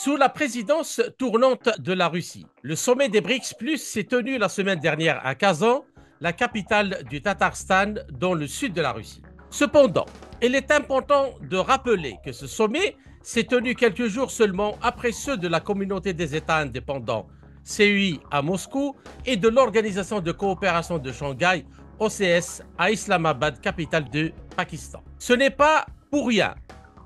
Sous la présidence tournante de la Russie, le sommet des BRICS Plus s'est tenu la semaine dernière à Kazan, la capitale du Tatarstan, dans le sud de la Russie. Cependant, il est important de rappeler que ce sommet s'est tenu quelques jours seulement après ceux de la communauté des États indépendants, CUI, à Moscou, et de l'Organisation de coopération de Shanghai, OCS, à Islamabad, capitale du Pakistan. Ce n'est pas pour rien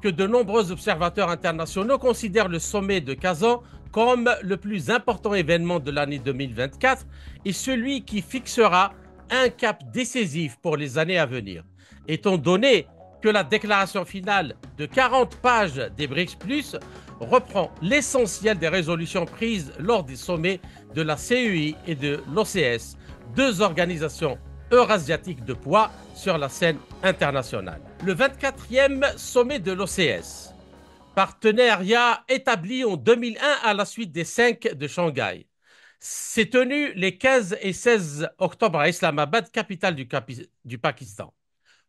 que de nombreux observateurs internationaux considèrent le sommet de Kazan comme le plus important événement de l'année 2024 et celui qui fixera un cap décisif pour les années à venir. Étant donné que la déclaration finale de 40 pages des BRICS reprend l'essentiel des résolutions prises lors des sommets de la CEI et de l'OCS, deux organisations eurasiatiques de poids sur la scène International. Le 24e sommet de l'OCS, partenariat établi en 2001 à la suite des 5 de Shanghai, s'est tenu les 15 et 16 octobre à Islamabad, capitale du, du Pakistan.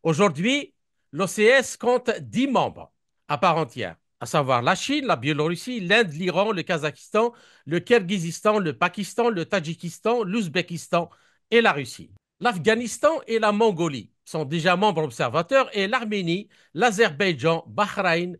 Aujourd'hui, l'OCS compte 10 membres à part entière, à savoir la Chine, la Biélorussie, l'Inde, l'Iran, le Kazakhstan, le Kirghizistan, le Pakistan, le Tadjikistan, l'Ouzbékistan et la Russie. L'Afghanistan et la Mongolie sont déjà membres observateurs et l'Arménie, l'Azerbaïdjan, Bahreïn,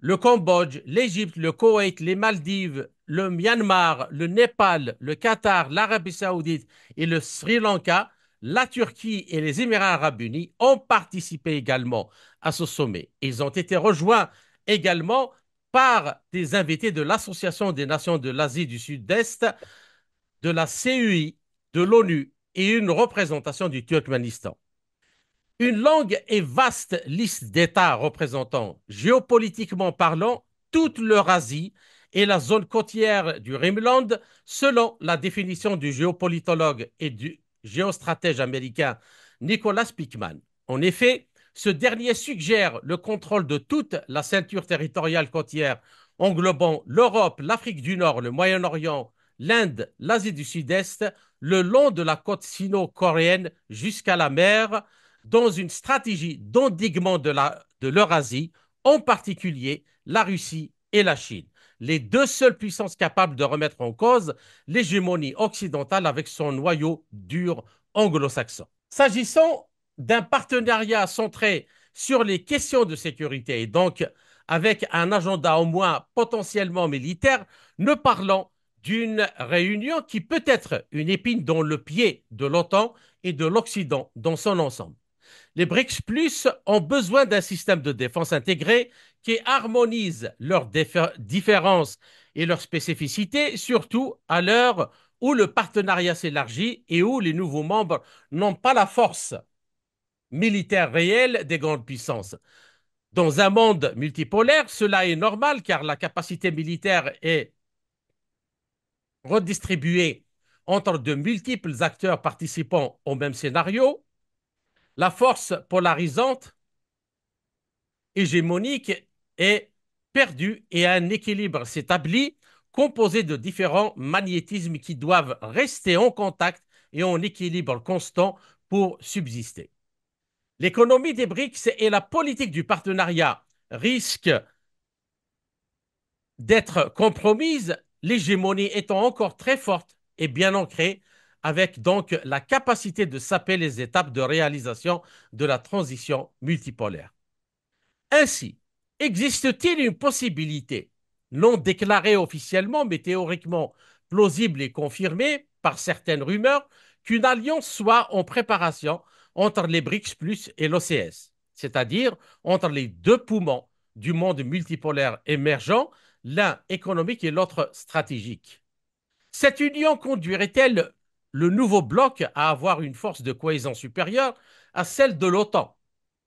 le Cambodge, l'Égypte, le Koweït, les Maldives, le Myanmar, le Népal, le Qatar, l'Arabie saoudite et le Sri Lanka, la Turquie et les Émirats arabes unis ont participé également à ce sommet. Ils ont été rejoints également par des invités de l'Association des Nations de l'Asie du Sud-Est, de la CUI, de l'ONU et une représentation du Turkménistan. Une longue et vaste liste d'États représentant, géopolitiquement parlant, toute l'Eurasie et la zone côtière du Rimland, selon la définition du géopolitologue et du géostratège américain Nicholas Pickman. En effet, ce dernier suggère le contrôle de toute la ceinture territoriale côtière englobant l'Europe, l'Afrique du Nord, le Moyen-Orient, l'Inde, l'Asie du Sud-Est, le long de la côte sino-coréenne jusqu'à la mer dans une stratégie d'endiguement de, de l'Eurasie, en particulier la Russie et la Chine, les deux seules puissances capables de remettre en cause l'hégémonie occidentale avec son noyau dur anglo-saxon. S'agissant d'un partenariat centré sur les questions de sécurité et donc avec un agenda au moins potentiellement militaire, nous parlons d'une réunion qui peut être une épine dans le pied de l'OTAN et de l'Occident dans son ensemble. Les BRICS Plus ont besoin d'un système de défense intégré qui harmonise leurs différences et leurs spécificités, surtout à l'heure où le partenariat s'élargit et où les nouveaux membres n'ont pas la force militaire réelle des grandes puissances. Dans un monde multipolaire, cela est normal car la capacité militaire est redistribuée entre de multiples acteurs participant au même scénario la force polarisante hégémonique est perdue et un équilibre s'établit composé de différents magnétismes qui doivent rester en contact et en équilibre constant pour subsister. L'économie des BRICS et la politique du partenariat risquent d'être compromises, l'hégémonie étant encore très forte et bien ancrée avec donc la capacité de saper les étapes de réalisation de la transition multipolaire. Ainsi, existe-t-il une possibilité, non déclarée officiellement mais théoriquement plausible et confirmée par certaines rumeurs, qu'une alliance soit en préparation entre les BRICS Plus et l'OCS, c'est-à-dire entre les deux poumons du monde multipolaire émergent, l'un économique et l'autre stratégique. Cette union conduirait-elle le nouveau bloc à avoir une force de cohésion supérieure à celle de l'OTAN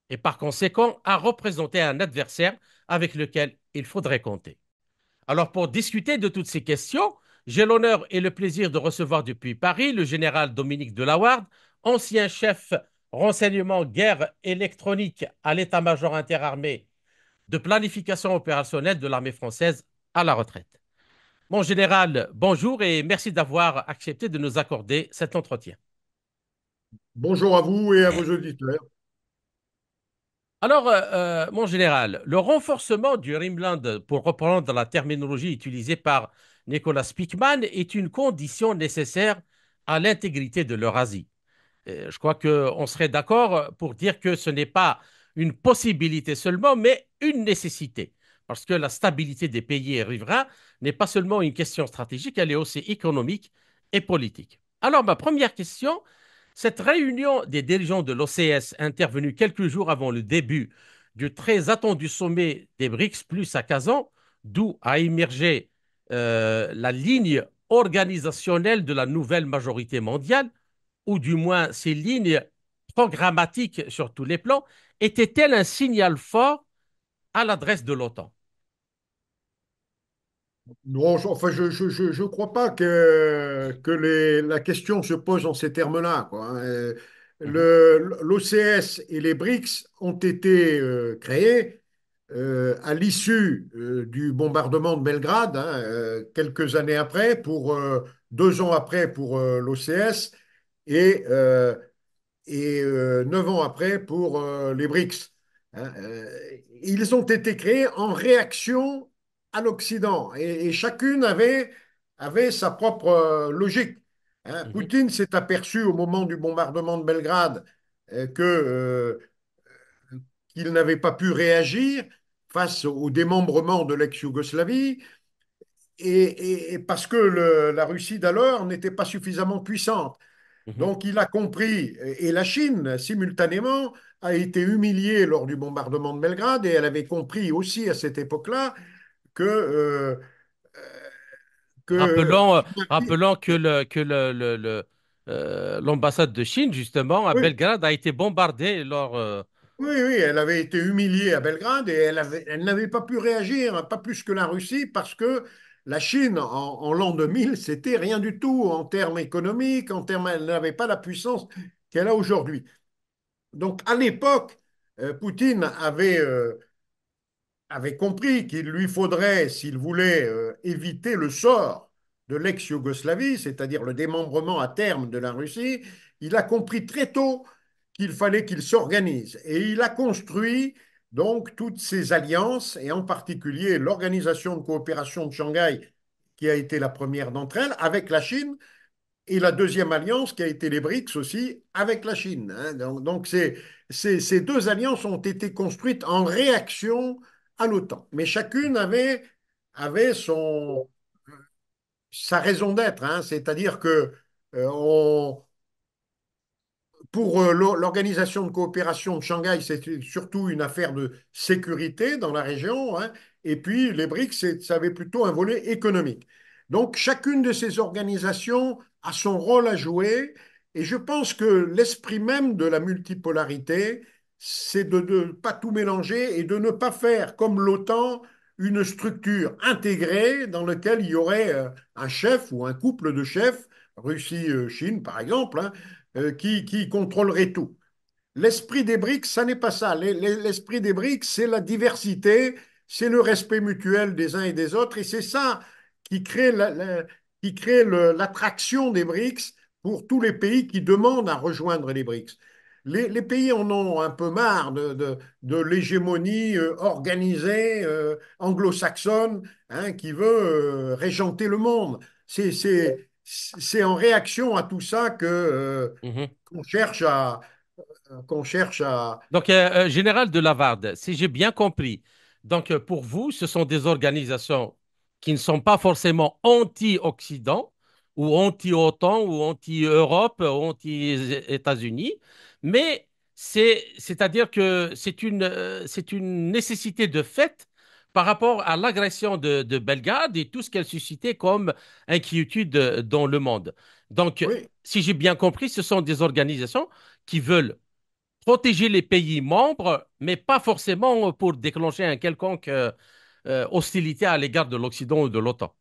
et par conséquent à représenter un adversaire avec lequel il faudrait compter. Alors pour discuter de toutes ces questions, j'ai l'honneur et le plaisir de recevoir depuis Paris le général Dominique Delawarde, ancien chef renseignement guerre électronique à l'état-major interarmé de planification opérationnelle de l'armée française à la retraite. Mon général, bonjour et merci d'avoir accepté de nous accorder cet entretien. Bonjour à vous et à vos auditeurs. Alors, euh, euh, mon général, le renforcement du Rimland, pour reprendre la terminologie utilisée par Nicolas Spickman, est une condition nécessaire à l'intégrité de l'Eurasie. Euh, je crois qu'on serait d'accord pour dire que ce n'est pas une possibilité seulement, mais une nécessité parce que la stabilité des pays riverains n'est pas seulement une question stratégique, elle est aussi économique et politique. Alors, ma première question, cette réunion des dirigeants de l'OCS intervenue quelques jours avant le début du très attendu sommet des BRICS plus à Kazan, d'où a émergé euh, la ligne organisationnelle de la nouvelle majorité mondiale, ou du moins ces lignes programmatiques sur tous les plans, était-elle un signal fort à l'adresse de l'OTAN non, je, enfin, je, je, je, crois pas que, que la question se pose en ces termes-là, hein. mmh le- L'OCS et les BRICS ont été euh, créés euh, à l'issue euh, du bombardement de Belgrade, hein, quelques années après, pour deux ans après pour l'OCS et, et neuf ans après pour les BRICS. Hein. ils ont été créés en réaction à l'Occident. Et, chacune avait, avait sa propre euh, logique. Hein. Mhm. Poutine s'est aperçu au moment du bombardement de Belgrade euh, que, euh, qu'il n'avait pas pu réagir face au démembrement de l'ex-Yougoslavie. Et, parce que la Russie d'alors n'était pas suffisamment puissante. Mhm. Donc il a compris, et la Chine simultanément a été humiliée lors du bombardement de Belgrade, et elle avait compris aussi à cette époque-là que. Euh, euh, que euh, que le, que le, l'ambassade de Chine, justement, à Belgrade, a été bombardée lors. Oui, oui, elle avait été humiliée à Belgrade et elle, avait, elle n'avait pas pu réagir, pas plus que la Russie, parce que la Chine, en, l'an 2000, c'était rien du tout en termes économiques, en termes, elle n'avait pas la puissance qu'elle a aujourd'hui. Donc, à l'époque, Poutine avait avait compris qu'il lui faudrait, s'il voulait euh, éviter le sort de l'ex-Yougoslavie, c'est-à-dire le démembrement à terme de la Russie, il a compris très tôt qu'il fallait qu'il s'organise. Et il a construit donc toutes ces alliances, et en particulier l'organisation de coopération de Shanghai, qui a été la première d'entre elles, avec la Chine, et la deuxième alliance qui a été les BRICS aussi avec la Chine. Hein. Donc, ces, deux alliances ont été construites en réaction à l'OTAN. Mais chacune avait, avait son, sa raison d'être, hein. c'est-à-dire que euh, pour euh, l'organisation de coopération de Shanghai, c'est surtout une affaire de sécurité dans la région, hein. et puis les BRICS, ça avait plutôt un volet économique. Donc chacune de ces organisations a son rôle à jouer, et je pense que l'esprit même de la multipolarité, c'est de ne pas tout mélanger et de ne pas faire, comme l'OTAN, une structure intégrée dans laquelle il y aurait euh, un chef ou un couple de chefs, Russie-Chine par exemple, hein, euh, qui, qui contrôlerait tout. L'esprit des BRICS, ça n'est pas ça. L'esprit des BRICS, c'est la diversité, c'est le respect mutuel des uns et des autres, et c'est ça qui crée l'attraction des BRICS pour tous les pays qui demandent à rejoindre les BRICS les, pays en ont un peu marre de, l'hégémonie euh, organisée euh, anglo-saxonne hein, qui veut euh, régenter le monde. C'est en réaction à tout ça que mhm. qu'on cherche à cherche à. Donc, général de Lavarde, si j'ai bien compris, donc pour vous, ce sont des organisations qui ne sont pas forcément anti-Occident ou anti-OTAN ou anti-Europe ou anti-États-Unis, mais c'est-à-dire que c'est une, euh, c'est une nécessité de fait par rapport à l'agression de, Belgrade et tout ce qu'elle suscitait comme inquiétude euh, dans le monde. Donc, si j'ai bien compris, ce sont des organisations qui veulent protéger les pays membres, mais pas forcément pour déclencher un quelconque euh, hostilité à l'égard de l'Occident ou de l'OTAN.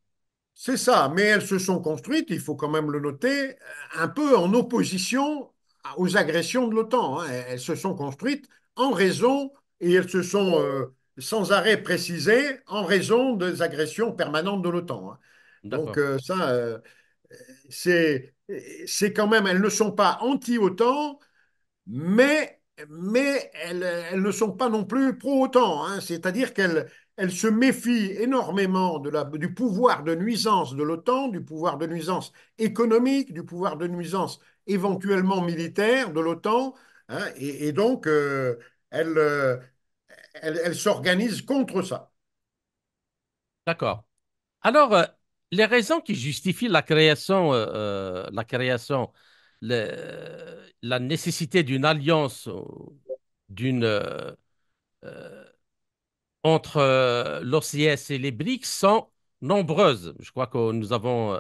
C'est ça, mais elles se sont construites, il faut quand même le noter, un peu en opposition ah, aux agressions de l'OTAN. Hein. Elles se sont construites en raison, et elles se sont euh, sans arrêt précisées, en raison des agressions permanentes de l'OTAN. Hein. Donc euh, ça, euh, c'est quand même, elles ne sont pas anti-OTAN, mais, elles, ne sont pas non plus pro-OTAN. Hein. C'est-à-dire qu'elles se méfient énormément du pouvoir de nuisance de l'OTAN, du pouvoir de nuisance économique, du pouvoir de nuisance éventuellement militaire de l'OTAN, hein, et, donc euh, euh, elle, s'organise contre ça. D'accord. Alors, euh, les raisons qui justifient la création, la création, la nécessité d'une alliance, d'une entre l'OCS et les BRICS sont nombreuses. Je crois que nous avons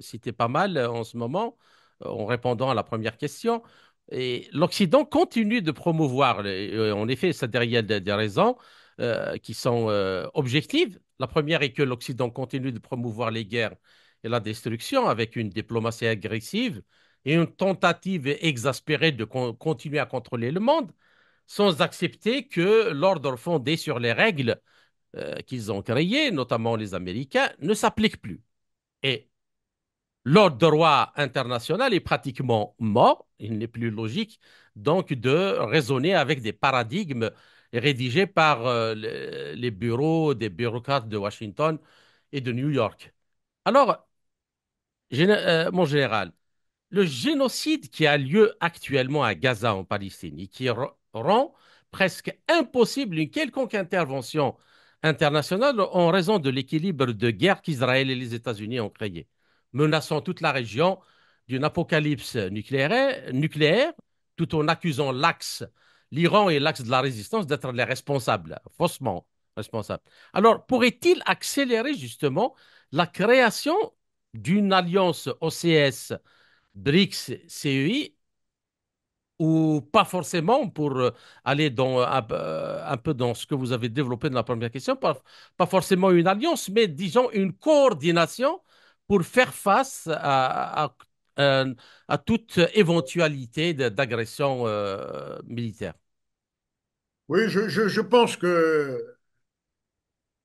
cité pas mal en ce moment. Euh, en répondant à la première question. l'Occident continue de promouvoir, euh, en effet, ça derrière des, raisons euh, qui sont objectives. La première est que l'Occident continue de promouvoir les guerres et la destruction avec une diplomatie agressive et une tentative exaspérée de continuer à contrôler le monde, sans accepter que l'ordre fondé sur les règles qu'ils ont créées, notamment les Américains, ne s'applique plus. Et l'ordre droit international est pratiquement mort. Il n'est plus logique donc de raisonner avec des paradigmes rédigés par euh, les bureaux des bureaucrates de Washington et de New York. Alors, euh, mon général, le génocide qui a lieu actuellement à Gaza en Palestine qui rend presque impossible une quelconque intervention internationale en raison de l'équilibre de guerre qu'Israël et les États-Unis ont créé menaçant toute la région d'une apocalypse nucléaire, tout en accusant l'axe, l'Iran et l'axe de la résistance d'être les responsables, faussement responsables. Alors, pourrait-il accélérer justement la création d'une alliance OCS, BRICS, CEI, ou pas forcément pour euh, aller dans, euh, euh, un peu dans ce que vous avez développé dans la première question, pas forcément une alliance, mais disons une coordination pour faire face à, euh, toute éventualité d'agression euh, militaire. Oui, je, pense que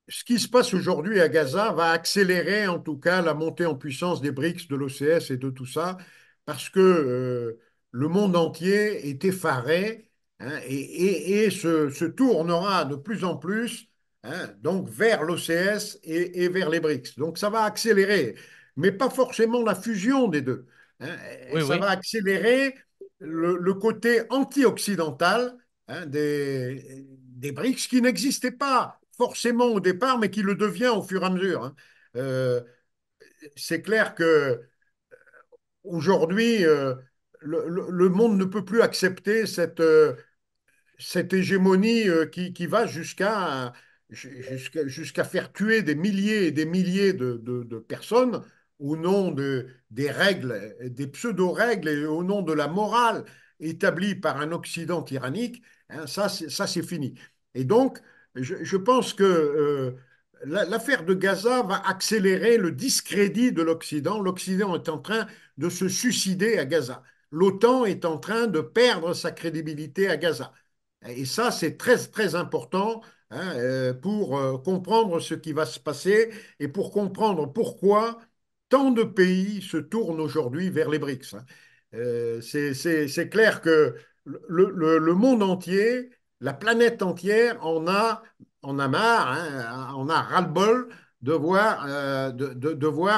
ce qui se passe aujourd'hui à Gaza va accélérer en tout cas la montée en puissance des BRICS, de l'OCS et de tout ça, parce que euh, le monde entier est effaré hein, et, se, tournera de plus en plus Hein, donc vers l'OCS et, vers les BRICS. Donc ça va accélérer, mais pas forcément la fusion des deux. Hein. ça va accélérer le, côté anti-occidental hein, des, des BRICS qui n'existait pas forcément au départ, mais qui le devient au fur et à mesure. Euh, c'est clair que euh, aujourd'hui, euh, le, le, monde ne peut plus accepter cette, cette hégémonie qui, qui, va jusqu'à jusqu'à faire tuer des milliers et des milliers de, personnes au nom de, des règles, des pseudo-règles et au nom de la morale établie par un Occident tyrannique, hein, ça c'est fini. Et donc, je, pense que euh, l'affaire de Gaza va accélérer le discrédit de l'Occident. L'Occident est en train de se suicider à Gaza. L'OTAN est en train de perdre sa crédibilité à Gaza. Et ça, c'est très, très important Hein, euh, pour euh, comprendre ce qui va se passer et pour comprendre pourquoi tant de pays se tournent aujourd'hui vers les BRICS. Hein. Euh, c'est clair que le, monde entier, la planète entière en a, en a marre, hein, en a ras-le-bol de, voir,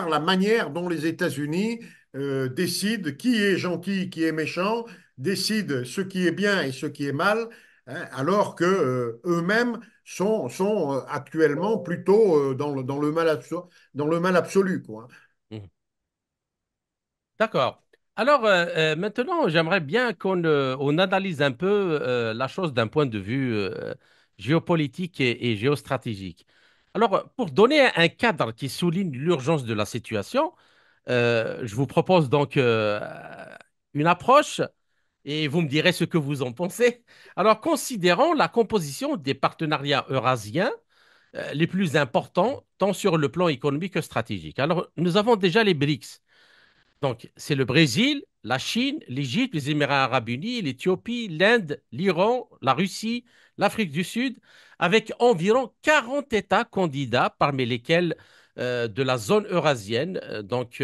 la manière dont les États-Unis décident qui est gentil, qui est méchant, décident ce qui est bien et ce qui est mal, Hein, alors que euh, eux-mêmes sont, euh, actuellement plutôt euh, dans, le, mal absolu, hein. mmh. D'accord. Alors maintenant, j'aimerais bien qu'on analyse un peu la chose d'un point de vue géopolitique et, géostratégique. Alors, pour donner un cadre qui souligne l'urgence de la situation, je vous propose donc une approche et vous me direz ce que vous en pensez. Alors, considérons la composition des partenariats eurasiens euh, les plus importants, tant sur le plan économique que stratégique. Alors, nous avons déjà les BRICS. Donc, c'est le Brésil, la Chine, l'Égypte, les Émirats arabes unis, l'Éthiopie, l'Inde, l'Iran, la Russie, l'Afrique du Sud, avec environ 40 États candidats, parmi lesquels euh, de la zone eurasienne, euh, donc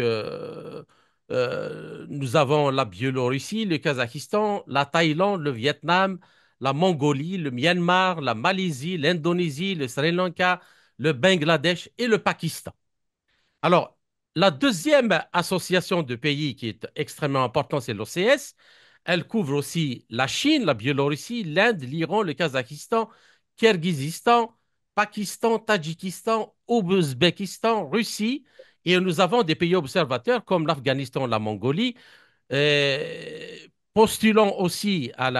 euh, nous avons la Biélorussie, le Kazakhstan, la Thaïlande, le Vietnam, la Mongolie, le Myanmar, la Malaisie, l'Indonésie, le Sri Lanka, le Bangladesh et le Pakistan. Alors, la deuxième association de pays qui est extrêmement importante, c'est l'OCS. Elle couvre aussi la Chine, la Biélorussie, l'Inde, l'Iran, le Kazakhstan, Kyrgyzstan, Pakistan, Tadjikistan, Ouzbékistan, Russie et nous avons des pays observateurs comme l'Afghanistan, la Mongolie, euh, postulant aussi à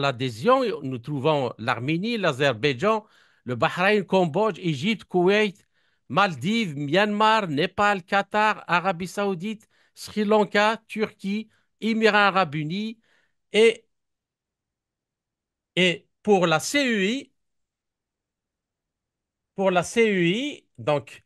l'adhésion. nous trouvons l'Arménie, l'Azerbaïdjan, le Bahreïn, Cambodge, Égypte, Koweït, Maldives, Myanmar, Népal, Qatar, Arabie Saoudite, Sri Lanka, Turquie, Émirats Arabes Unis et, et pour la CUI pour la CEI, donc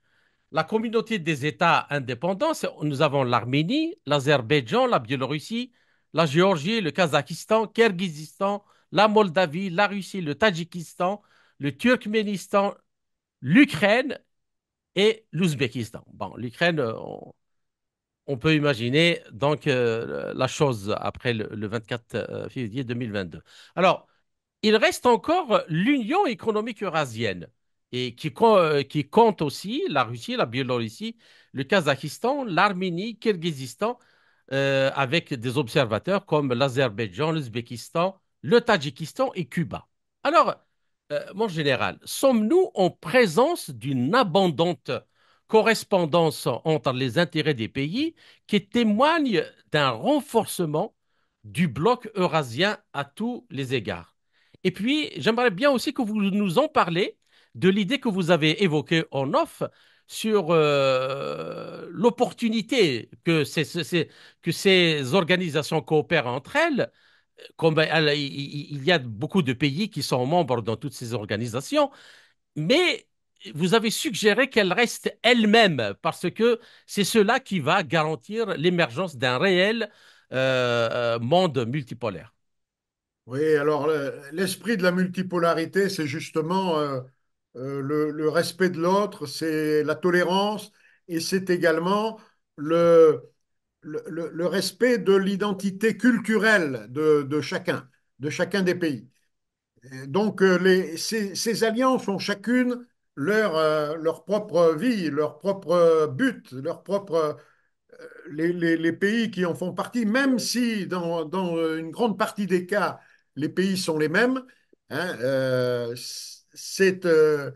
la communauté des États indépendants, nous avons l'Arménie, l'Azerbaïdjan, la Biélorussie, la Géorgie, le Kazakhstan, Kirghizistan, la Moldavie, la Russie, le Tadjikistan, le Turkménistan, l'Ukraine et l'Ouzbékistan. Bon, l'Ukraine, euh, on, peut imaginer donc euh, la chose après le 24 euh, février 2022. Alors, il reste encore l'Union économique eurasienne et qui, euh, qui compte aussi la Russie, la Biélorussie, le Kazakhstan, l'Arménie, Kyrgyzstan, euh, avec des observateurs comme l'Azerbaïdjan, l'Ouzbékistan, le Tadjikistan et Cuba. Alors, euh, mon général, sommes-nous en présence d'une abondante correspondance entre les intérêts des pays qui témoigne d'un renforcement du bloc eurasien à tous les égards Et puis, j'aimerais bien aussi que vous nous en parlez de l'idée que vous avez évoquée en off sur euh, l'opportunité que ces, que ces organisations coopèrent entre elles. Comme, euh, il y a beaucoup de pays qui sont membres dans toutes ces organisations, mais vous avez suggéré qu'elles restent elles-mêmes parce que c'est cela qui va garantir l'émergence d'un réel euh, monde multipolaire. Oui, alors l'esprit de la multipolarité, c'est justement euh, le, respect de l'autre, c'est la tolérance et c'est également le, le, respect de l'identité culturelle de, de, chacun, de chacun des pays. donc, euh, les, ces, alliances ont chacune leur, euh, leur propre vie, leur propre but, leur propre, les, les, pays qui en font partie, même si dans, dans, une grande partie des cas, les pays sont les mêmes, hein, euh,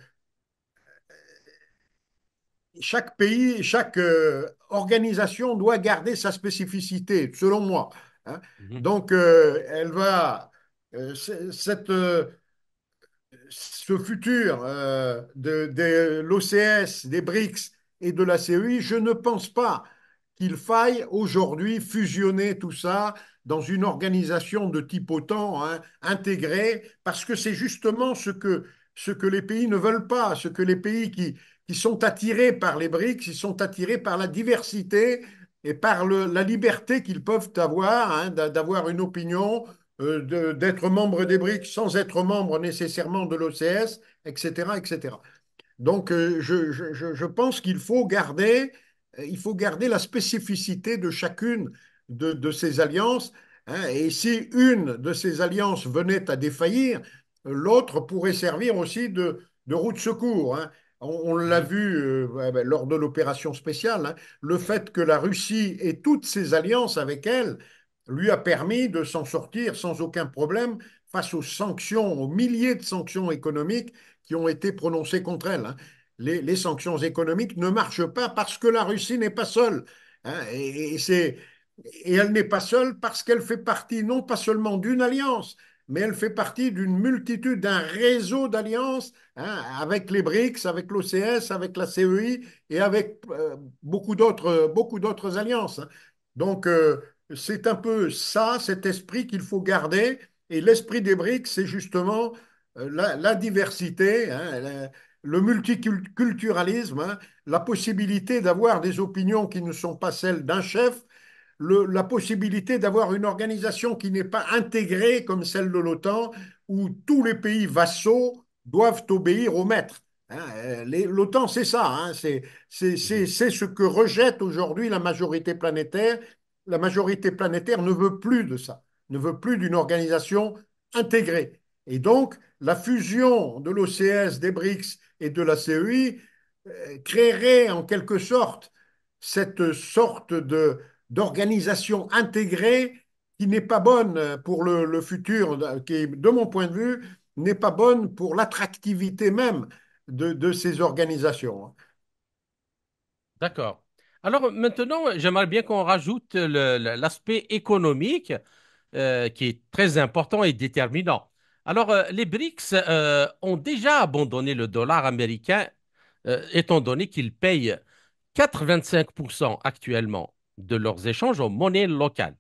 chaque pays, chaque euh, organisation doit garder sa spécificité, selon moi. Hein. Mhm. Donc, euh, elle va. ce futur de, l'OCS, des BRICS et de la CEI, je ne pense pas qu'il faille aujourd'hui fusionner tout ça dans une organisation de type OTAN hein, intégrée, parce que c'est justement ce que ce que les pays ne veulent pas, ce que les pays qui, sont attirés par les BRICS, ils sont attirés par la diversité et par la liberté qu'ils peuvent avoir, hein, d'avoir une opinion, euh, d'être membre des BRICS sans être membre nécessairement de l'OCS, etc., etc. Donc, euh, je, pense qu'il faut garder, euh, il faut garder la spécificité de chacune de, ces alliances. Hein, et si une de ces alliances venait à défaillir, L'autre pourrait servir aussi de, route de secours. Hein. On, l'a mmh. vu euh, ben, lors de l'opération spéciale, hein, le fait que la Russie et toutes ses alliances avec elle lui a permis de s'en sortir sans aucun problème face aux sanctions, aux milliers de sanctions économiques qui ont été prononcées contre elle. Hein. Les, sanctions économiques ne marchent pas parce que la Russie n'est pas seule. et elle n'est pas seule parce qu'elle fait partie non pas seulement d'une alliance, mais elle fait partie d'une multitude, d'un réseau d'alliances hein, avec les BRICS, avec l'OCS, avec la CEI et avec euh, euh, beaucoup d'autres alliances. Hein. Donc, euh, c'est un peu ça, cet esprit qu'il faut garder. Et l'esprit des BRICS, c'est justement la, diversité, hein, le multiculturalisme, la possibilité d'avoir des opinions qui ne sont pas celles d'un chef, la possibilité d'avoir une organisation qui n'est pas intégrée comme celle de l'OTAN, où tous les pays vassaux doivent obéir au maître. Hein, euh, L'OTAN, c'est ça, hein, c'est ce que rejette aujourd'hui la majorité planétaire. La majorité planétaire ne veut plus de ça, ne veut plus d'une organisation intégrée. Et donc, la fusion de l'OCS, des BRICS et de la CEI euh, créerait en quelque sorte cette sorte de, d'organisation intégrée qui n'est pas bonne pour le, futur, qui, de mon point de vue, n'est pas bonne pour l'attractivité même de, ces organisations. D'accord. Alors maintenant, j'aimerais bien qu'on rajoute l'aspect économique euh, qui est très important et déterminant. Alors, euh, les BRICS euh, ont déjà abandonné le dollar américain, étant donné qu'ils payent 85% actuellement de leurs échanges en monnaies locales.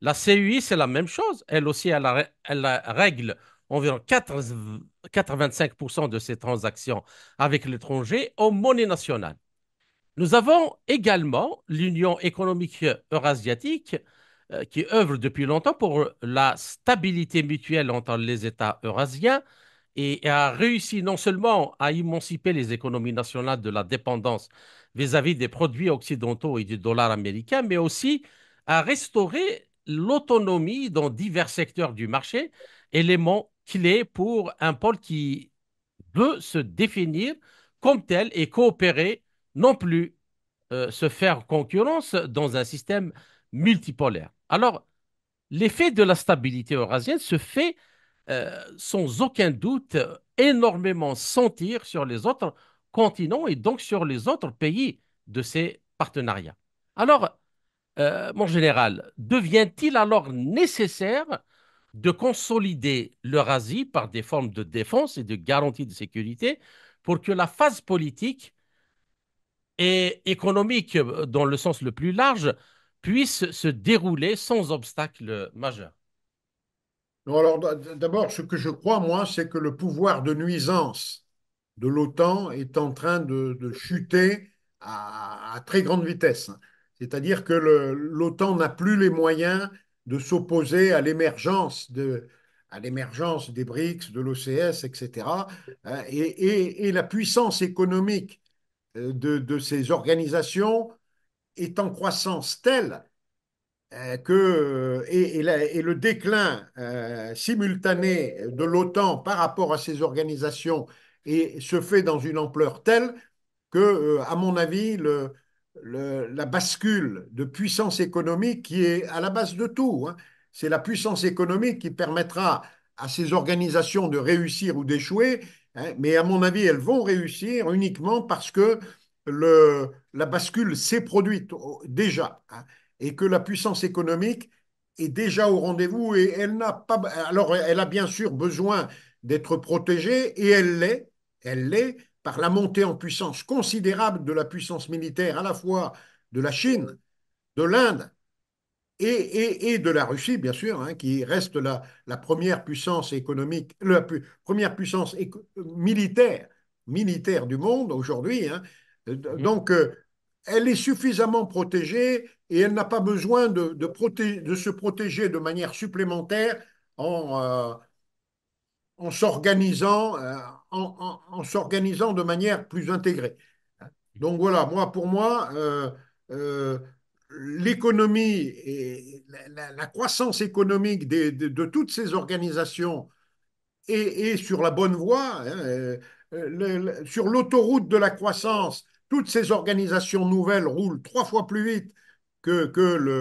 La CUI, c'est la même chose. Elle aussi, elle, règle environ 85% de ses transactions avec l'étranger aux monnaies nationales. Nous avons également l'Union économique eurasiatique euh, qui œuvre depuis longtemps pour la stabilité mutuelle entre les États eurasiens et a réussi non seulement à émanciper les économies nationales de la dépendance vis-à-vis des produits occidentaux et du dollar américain, mais aussi à restaurer l'autonomie dans divers secteurs du marché, élément clé pour un pôle qui veut se définir comme tel et coopérer, non plus euh, se faire concurrence dans un système multipolaire. Alors, l'effet de la stabilité eurasienne se fait euh, sans aucun doute énormément sentir sur les autres continents et donc sur les autres pays de ces partenariats. Alors, euh, mon général, devient-il alors nécessaire de consolider l'Eurasie par des formes de défense et de garantie de sécurité pour que la phase politique et économique, euh, dans le sens le plus large, puisse se dérouler sans obstacle majeur d'abord, ce que je crois, moi, c'est que le pouvoir de nuisance de l'OTAN est en train de, chuter à, très grande vitesse. C'est-à-dire que l'OTAN n'a plus les moyens de s'opposer à l'émergence des BRICS, de l'OCS, etc. Euh, et, la puissance économique euh, de, ces organisations est en croissance telle euh, que, euh, et, le déclin euh, simultané de l'OTAN par rapport à ces organisations et se fait dans une ampleur telle que, à mon avis, la bascule de puissance économique qui est à la base de tout, hein. c'est la puissance économique qui permettra à ces organisations de réussir ou d'échouer, hein, mais à mon avis, elles vont réussir uniquement parce que la bascule s'est produite déjà. Hein et que la puissance économique est déjà au rendez-vous et elle n'a pas. Alors, elle a bien sûr besoin d'être protégée et elle l'est, elle l'est par la montée en puissance considérable de la puissance militaire à la fois de la Chine, de l'Inde et, de la Russie, bien sûr, hein, qui reste la, première puissance économique, la première puissance militaire, militaire du monde aujourd'hui. Hein. Mmh. Donc, euh, elle est suffisamment protégée et elle n'a pas besoin de, se protéger de manière supplémentaire euh, euh, en, en s'organisant de manière plus intégrée. Donc voilà, moi pour moi, euh, l'économie et la, croissance économique de, toutes ces organisations est, sur la bonne voie. Hein, sur l'autoroute de la croissance, toutes ces organisations nouvelles roulent trois fois plus vite que,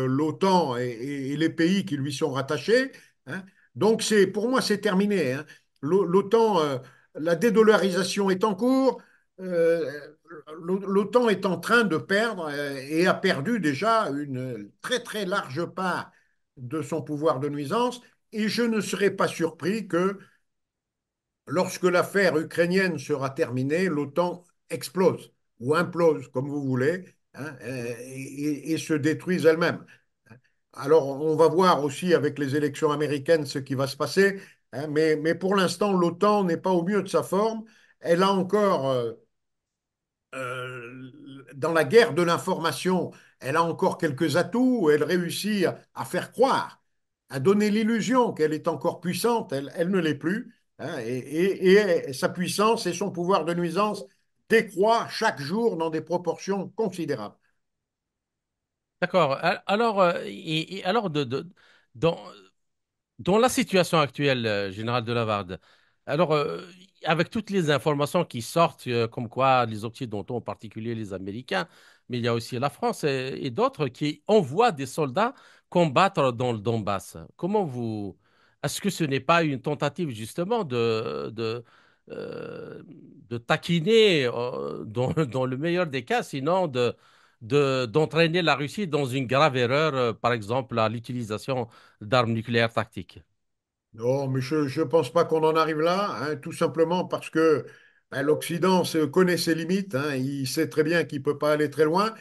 l'OTAN et, les pays qui lui sont rattachés. Hein. Donc pour moi c'est terminé. Hein. L'OTAN, euh, la dédollarisation est en cours. Euh, L'OTAN est en train de perdre euh, et a perdu déjà une très très large part de son pouvoir de nuisance. Et je ne serais pas surpris que lorsque l'affaire ukrainienne sera terminée, l'OTAN explose ou implosent, comme vous voulez, hein, et, se détruisent elles-mêmes. Alors, on va voir aussi avec les élections américaines ce qui va se passer, hein, mais, mais, pour l'instant, l'OTAN n'est pas au mieux de sa forme. Elle a encore, euh, euh, dans la guerre de l'information, elle a encore quelques atouts, elle réussit à faire croire, à donner l'illusion qu'elle est encore puissante, elle, elle ne l'est plus, hein, et, et sa puissance et son pouvoir de nuisance décroît chaque jour dans des proportions considérables. D'accord. Alors, euh, et, alors de, dans, dans la situation actuelle, euh, général de Lavarde, alors, euh, avec toutes les informations qui sortent, comme quoi les Occidentaux, en particulier les Américains, mais il y a aussi la France et, d'autres qui envoient des soldats combattre dans le Donbass. Comment vous... Est-ce que ce n'est pas une tentative justement de, de, euh, de taquiner, euh, dans, le meilleur des cas, sinon d'entraîner la Russie dans une grave erreur, euh, par exemple à l'utilisation d'armes nucléaires tactiques Non, mais je ne pense pas qu'on en arrive là, hein, tout simplement parce que ben, l'Occident connaît ses limites, hein, il sait très bien qu'il ne peut pas aller très loin,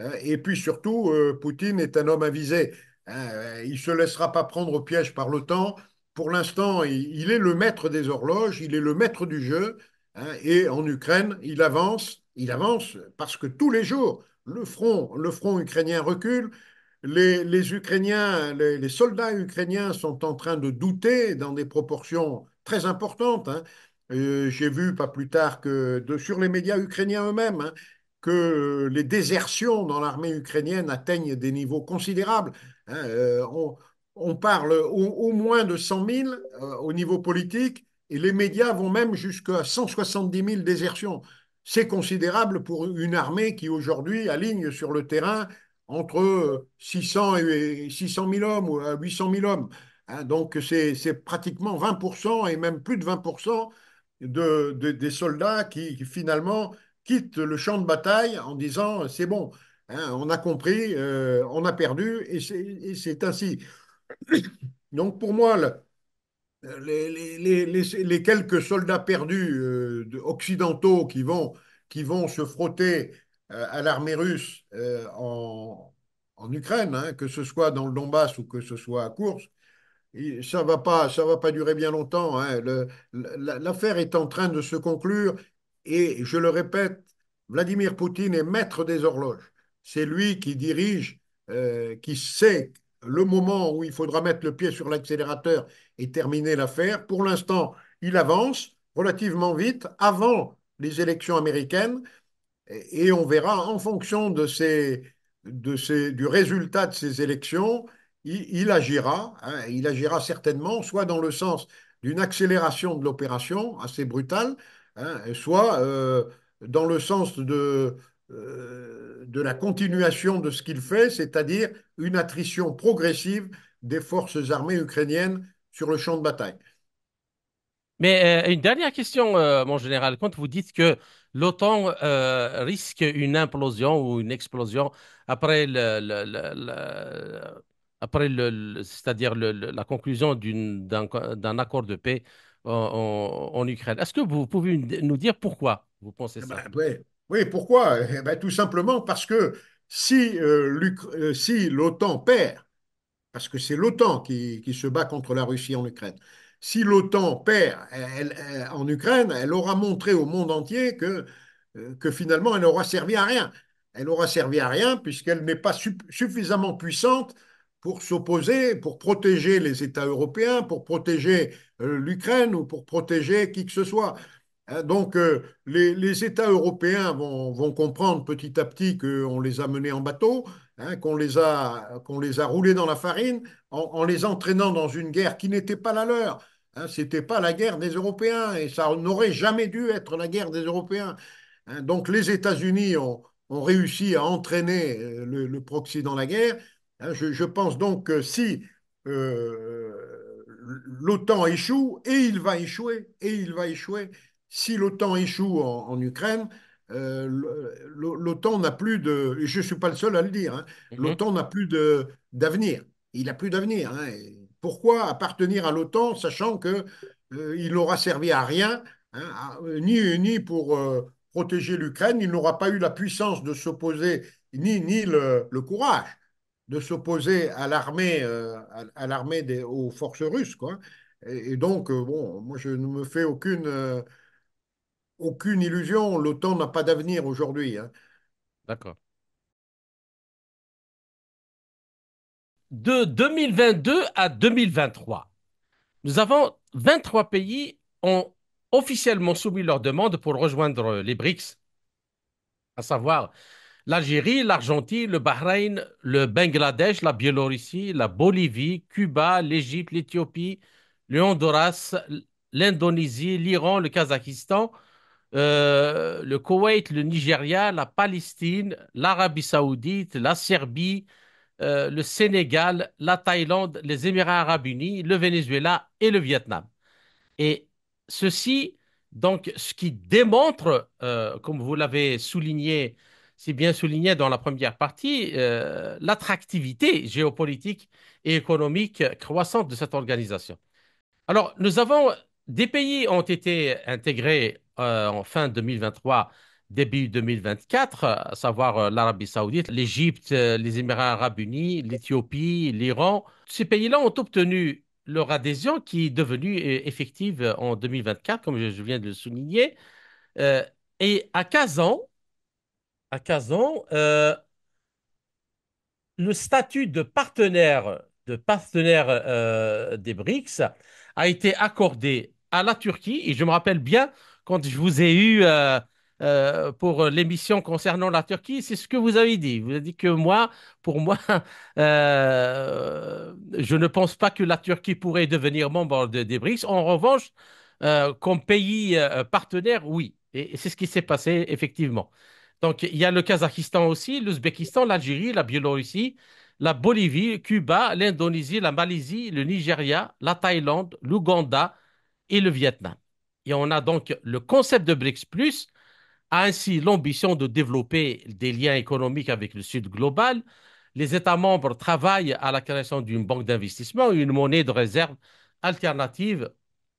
hein, et puis surtout, Poutine est un homme avisé. il ne se laissera pas prendre au piège par l'OTAN, pour l'instant, il, est le maître des horloges, il est le maître du jeu, hein, et en Ukraine, il avance, il avance parce que tous les jours, le front, le front ukrainien recule, les, Ukrainiens, les, soldats ukrainiens sont en train de douter dans des proportions très importantes. Hein. Euh, j'ai vu pas plus tard que sur les médias ukrainiens eux-mêmes hein, que les désertions dans l'armée ukrainienne atteignent des niveaux considérables. Euh, on, on parle au, moins de 100 000 euh, au niveau politique et les médias vont même jusqu'à 170 000 désertions. C'est considérable pour une armée qui aujourd'hui aligne sur le terrain entre 600 euh, et 600 000 hommes ou 800 euh, 000 hommes. Hein, donc c'est pratiquement 20 et même plus de 20 de, des soldats qui, finalement quittent le champ de bataille en disant c'est bon, hein, on a compris, on a perdu et c'est ainsi. Donc pour moi, le, les, quelques soldats perdus euh, occidentaux qui vont, qui vont se frotter euh, à l'armée russe euh, en, Ukraine, hein, que ce soit dans le Donbass ou que ce soit à Kursk, ça va pas, ça va pas durer bien longtemps. Hein. L'affaire est en train de se conclure et je le répète, Vladimir Poutine est maître des horloges. C'est lui qui dirige, qui sait le moment où il faudra mettre le pied sur l'accélérateur et terminer l'affaire. Pour l'instant, il avance relativement vite avant les élections américaines et on verra en fonction de ces, de ces, du résultat de ces élections, il, agira. Hein, il agira certainement, soit dans le sens d'une accélération de l'opération assez brutale, hein, soit euh, dans le sens de, euh, de la continuation de ce qu'il fait, c'est-à-dire une attrition progressive des forces armées ukrainiennes sur le champ de bataille. Mais euh, une dernière question, euh, mon général. Quand vous dites que l'OTAN risque une implosion ou une explosion après le, après le, c'est-à-dire la conclusion d'un accord de paix en, Ukraine, est-ce que vous pouvez nous dire pourquoi vous pensez eh ça ben, oui, pourquoi eh ben, Tout simplement parce que euh, euh, si, l'OTAN perd, parce que c'est l'OTAN qui, se bat contre la Russie en Ukraine, si l'OTAN perd en Ukraine, elle aura montré au monde entier que, euh, que finalement, elle n'aura servi à rien. Elle n'aura servi à rien puisqu'elle n'est pas suffisamment puissante pour s'opposer, pour protéger les États européens, pour protéger l'Ukraine ou pour protéger qui que ce soit. Hein, donc, euh, les, États européens vont, comprendre petit à petit qu'on les a menés en bateau, hein, qu'on les, a roulés dans la farine, en, les entraînant dans une guerre qui n'était pas la leur. Hein, Ce n'était pas la guerre des Européens et ça n'aurait jamais dû être la guerre des Européens. Hein. donc, les États-Unis ont, réussi à entraîner euh, le, proxy dans la guerre. Je, pense donc que si euh, l'OTAN échoue, et il va échouer, et il va échouer, si l'OTAN échoue en, Ukraine, euh, l'OTAN n'a plus de, je ne suis pas le seul à le dire, hein, mhm. l'OTAN n'a plus d'avenir. Il n'a plus d'avenir. Hein, pourquoi appartenir à l'OTAN, sachant qu'il euh, il n'aura servi à rien, hein, ni, ni pour euh, protéger l'Ukraine, il n'aura pas eu la puissance de s'opposer, ni, ni le, courage de s'opposer à l'armée, à, l'armée des, aux forces russes, quoi. Et, et donc, bon, moi, je ne me fais aucune aucune illusion, l'OTAN n'a pas d'avenir aujourd'hui. Hein. D'accord. De 2022 à 2023, nous avons 23 pays ont officiellement soumis leur demande pour rejoindre les BRICS, à savoir l'Algérie, l'Argentine, le Bahreïn, le Bangladesh, la Biélorussie, la Bolivie, Cuba, l'Égypte, l'Éthiopie, le Honduras, l'Indonésie, l'Iran, le Kazakhstan, euh, le Koweït, le Nigeria, la Palestine, l'Arabie saoudite, la Serbie, euh, le Sénégal, la Thaïlande, les Émirats arabes unis, le Venezuela et le Vietnam. Et ceci, donc, ce qui démontre, euh, comme vous l'avez souligné, si bien souligné dans la première partie, l'attractivité géopolitique et économique croissante de cette organisation. Alors, nous avons des pays ont été intégrés euh, en fin 2023, début 2024, à savoir euh, l'Arabie saoudite, l'Égypte, euh, les Émirats arabes unis, l'Éthiopie, l'Iran. Ces pays-là ont obtenu leur adhésion qui est devenue effective en 2024, comme je viens de le souligner. et à Kazan, à Kazan le statut de partenaire, de partenaire des BRICS a été accordé à la Turquie. Et je me rappelle bien, quand je vous ai eu euh, euh, pour l'émission concernant la Turquie, c'est ce que vous avez dit. Vous avez dit que moi, pour moi, euh, je ne pense pas que la Turquie pourrait devenir membre de, des BRICS. En revanche, comme pays partenaire, oui. et c'est ce qui s'est passé, effectivement. Donc, il y a le Kazakhstan aussi, l'Ouzbékistan, l'Algérie, la Biélorussie, la Bolivie, Cuba, l'Indonésie, la Malaisie, le Nigeria, la Thaïlande, l'Ouganda et le Vietnam. Et on a donc le concept de BRICS Plus a ainsi l'ambition de développer des liens économiques avec le Sud global. Les États membres travaillent à la création d'une banque d'investissement, une monnaie de réserve alternative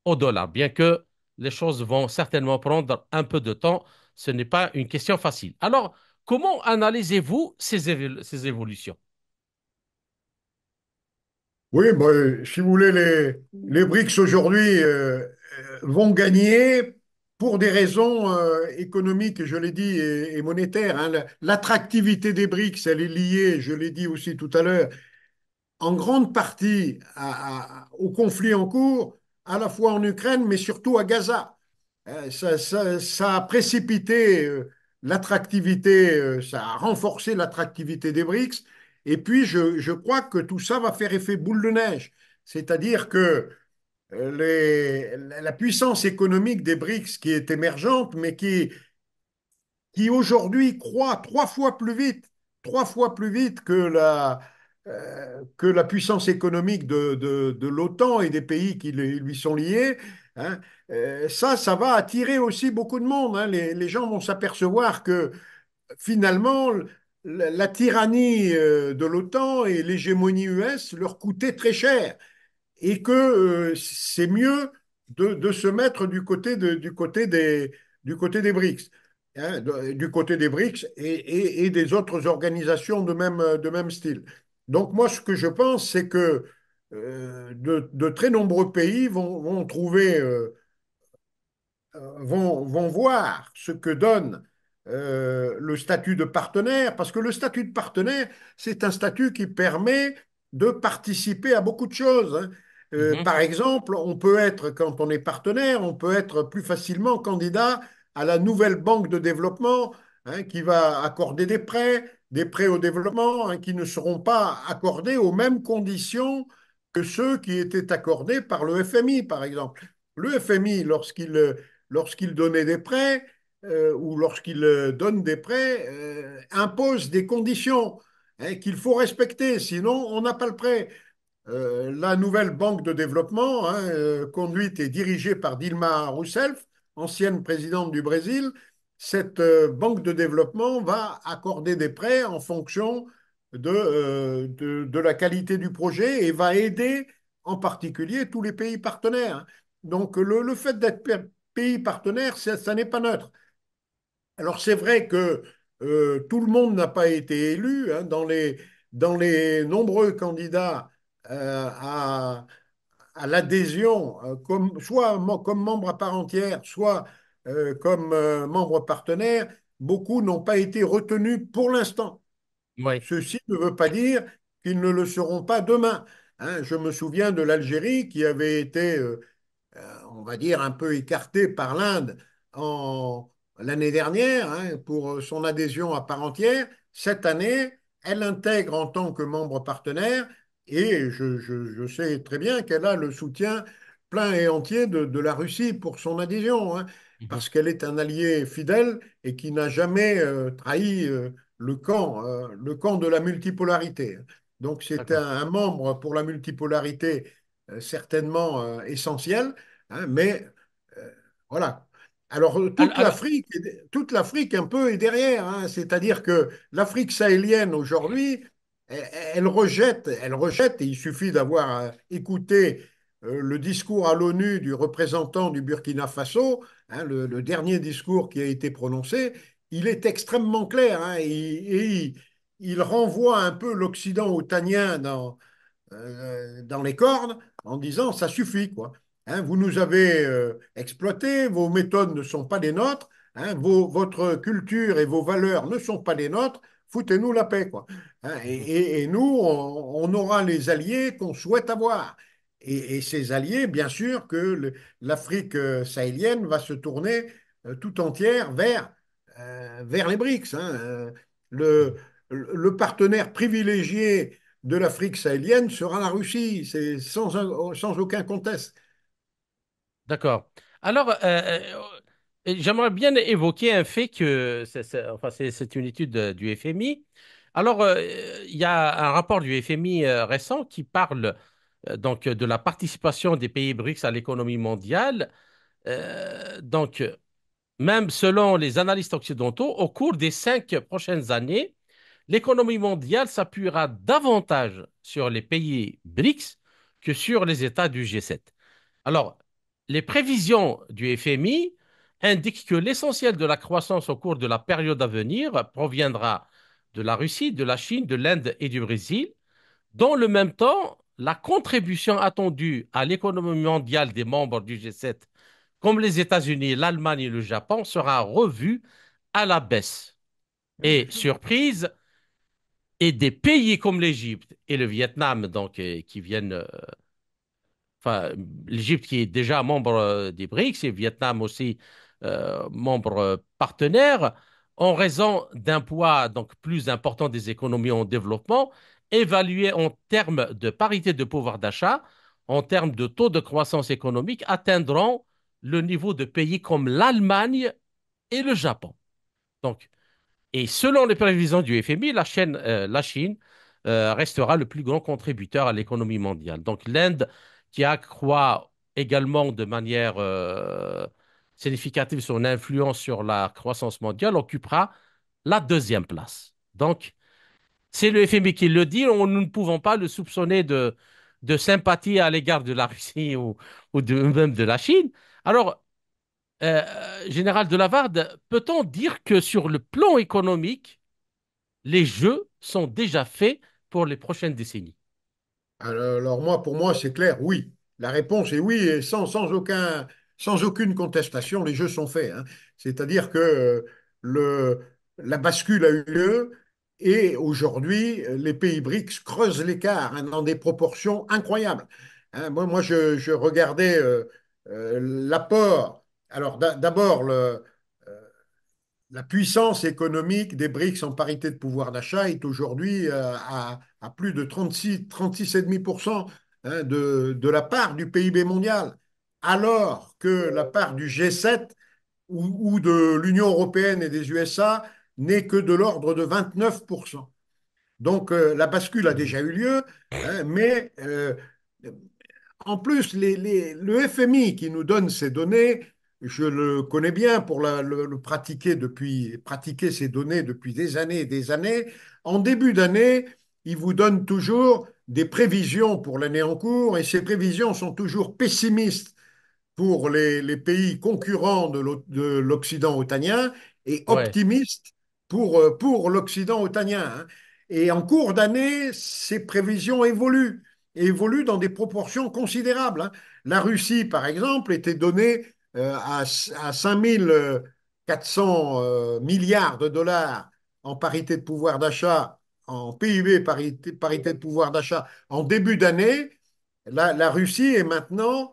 au dollar, bien que les choses vont certainement prendre un peu de temps. Ce n'est pas une question facile. Alors, comment analysez-vous ces, évolutions Oui, ben, si vous voulez, les, les BRICS aujourd'hui, euh, vont gagner pour des raisons euh, économiques, je l'ai dit, et, monétaires. Hein. L'attractivité des BRICS, elle est liée, je l'ai dit aussi tout à l'heure, en grande partie à, au conflit en cours, à la fois en Ukraine, mais surtout à Gaza. Euh, ça, a précipité euh, l'attractivité, ça a renforcé l'attractivité des BRICS. Et puis, je, crois que tout ça va faire effet boule de neige. C'est-à-dire que la puissance économique des BRICS qui est émergente, mais qui, aujourd'hui croît trois fois plus vite, trois fois plus vite que la, euh, puissance économique de, l'OTAN et des pays qui lui sont liés, hein. euh, ça, ça va attirer aussi beaucoup de monde. Hein. Les, gens vont s'apercevoir que finalement, la tyrannie euh, de l'OTAN et l'hégémonie US leur coûtait très cher et que euh, c'est mieux de, se mettre du côté, de, du côté, des, du côté des BRICS, hein, du côté des BRICS et, des autres organisations de même, de même style. Donc moi, ce que je pense, c'est que euh, de, très nombreux pays vont, trouver, euh, vont, voir ce que donne le statut de partenaire, parce que le statut de partenaire, c'est un statut qui permet de participer à beaucoup de choses. Hein. Euh, mhm. Par exemple, on peut être, quand on est partenaire, on peut être plus facilement candidat à la nouvelle banque de développement hein, qui va accorder des prêts, des prêts au développement hein, qui ne seront pas accordés aux mêmes conditions que ceux qui étaient accordés par le FMI, par exemple. Le FMI, lorsqu'il euh, lorsqu'il donnait des prêts euh, ou lorsqu'il donne des prêts, impose des conditions hein, qu'il faut respecter, sinon on n'a pas le prêt. Euh, la nouvelle banque de développement, hein, euh, conduite et dirigée par Dilma Rousseff, ancienne présidente du Brésil, cette euh, banque de développement va accorder des prêts en fonction de, la qualité du projet et va aider en particulier tous les pays partenaires. Donc le, fait d'être pays partenaire, ça, n'est pas neutre. Alors c'est vrai que tout le monde n'a pas été élu. Hein, dans les nombreux candidats euh, à, l'adhésion, euh, comme, soit comme membre à part entière, soit euh, comme membre partenaire, beaucoup n'ont pas été retenus pour l'instant. Ceci ne veut pas dire qu'ils ne le seront pas demain. Hein. je me souviens de l'Algérie qui avait été, on va dire, un peu écartée par l'Inde en, l'année dernière hein, pour son adhésion à part entière. Cette année, elle intègre en tant que membre partenaire et je, sais très bien qu'elle a le soutien plein et entier de, la Russie pour son adhésion, hein, mhm. parce qu'elle est un allié fidèle et qui n'a jamais euh, trahi euh, le, camp, euh, le camp de la multipolarité. Donc c'est un, membre pour la multipolarité certainement essentiel, hein, mais voilà, alors toute l'Afrique, toute l'Afrique un peu est derrière, hein, c'est-à-dire que l'Afrique sahélienne aujourd'hui, elle, rejette, elle rejette, et il suffit d'avoir euh, écouté euh, le discours à l'ONU du représentant du Burkina Faso, hein, le, dernier discours qui a été prononcé, il est extrêmement clair hein, et, il, renvoie un peu l'Occident otanien dans, euh, dans les cornes en disant ça suffit quoi. Hein, vous nous avez exploités, vos méthodes ne sont pas les nôtres, votre culture et vos valeurs ne sont pas les nôtres, foutez-nous la paix quoi. Hein, et, nous, on, aura les alliés qu'on souhaite avoir. Et, ces alliés, bien sûr, que l'Afrique euh, sahélienne va se tourner euh, tout entière vers, euh, vers les BRICS. Hein, le, le, partenaire privilégié de l'Afrique sahélienne sera la Russie, c'est sans, aucun conteste. D'accord. Alors, j'aimerais bien évoquer un fait que, c'est une étude du FMI, alors, euh, il y a un rapport du FMI euh, récent qui parle euh, donc de la participation des pays BRICS à l'économie mondiale. donc, même selon les analystes occidentaux, au cours des cinq prochaines années, l'économie mondiale s'appuiera davantage sur les pays BRICS que sur les États du G7. Alors, les prévisions du FMI indiquent que l'essentiel de la croissance au cours de la période à venir proviendra de la Russie, de la Chine, de l'Inde et du Brésil. Dans le même temps, la contribution attendue à l'économie mondiale des membres du G7, comme les États-Unis, l'Allemagne et le Japon, sera revue à la baisse. Et mmh. surprise, et des pays comme l'Égypte et le Vietnam, donc euh, qui viennent, euh, enfin l'Égypte qui est déjà membre euh, des BRICS et Vietnam aussi membre partenaire, en raison d'un poids donc plus important des économies en développement, évaluées en termes de parité de pouvoir d'achat, en termes de taux de croissance économique, atteindront le niveau de pays comme l'Allemagne et le Japon. Donc, et selon les prévisions du FMI, euh, la, Chine euh, restera le plus grand contributeur à l'économie mondiale. Donc l'Inde, qui accroît également de manière euh, significative son influence sur la croissance mondiale, occupera la deuxième place. Donc, c'est le FMI qui le dit, on, nous ne pouvons pas le soupçonner de, de sympathie à l'égard de la Russie ou, ou même de la Chine. Alors, euh, euh, Général Général Lavarde, peut-on dire que sur le plan économique, les jeux sont déjà faits pour les prochaines décennies alors, moi, pour moi, c'est clair, oui. La réponse est oui, et sans aucun, sans aucune contestation, les jeux sont faits. Hein. C'est-à-dire que euh, la bascule a eu lieu et aujourd'hui, euh, les pays BRICS creusent l'écart hein, dans des proportions incroyables. Hein. moi, je, regardais euh, l'apport. Alors, d'abord, la puissance économique des BRICS en parité de pouvoir d'achat est aujourd'hui à, plus de 36,5% 36 de la part du PIB mondial alors que la part du G7 ou, de l'Union européenne et des USA n'est que de l'ordre de 29%. Donc euh, la bascule a déjà eu lieu, hein, mais euh, en plus, le FMI qui nous donne ces données, je le connais bien pour le, pratiquer depuis, pratiquer ces données depuis des années et des années. En début d'année, il vous donne toujours des prévisions pour l'année en cours et ces prévisions sont toujours pessimistes pour les, pays concurrents de l'Occident otanien et optimiste pour, euh, pour l'Occident otanien. Hein. Et en cours d'année, ces prévisions évoluent, évoluent dans des proportions considérables. Hein. La Russie, par exemple, était donnée euh, à, 5 400 euh, milliards de dollars en parité de pouvoir d'achat, en PIB parité, parité de pouvoir d'achat en début d'année. la Russie est maintenant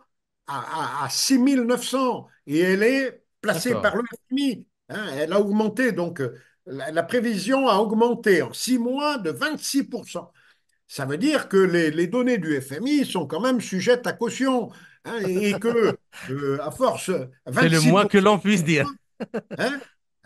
à, à, 900, 6900 et elle est placée par le FMI. Hein. elle a augmenté, donc euh, la, prévision a augmenté en six mois de 26%. Ça veut dire que les, données du FMI sont quand même sujettes à caution hein, et, que, euh, à force. C'est le moins que l'on puisse dire.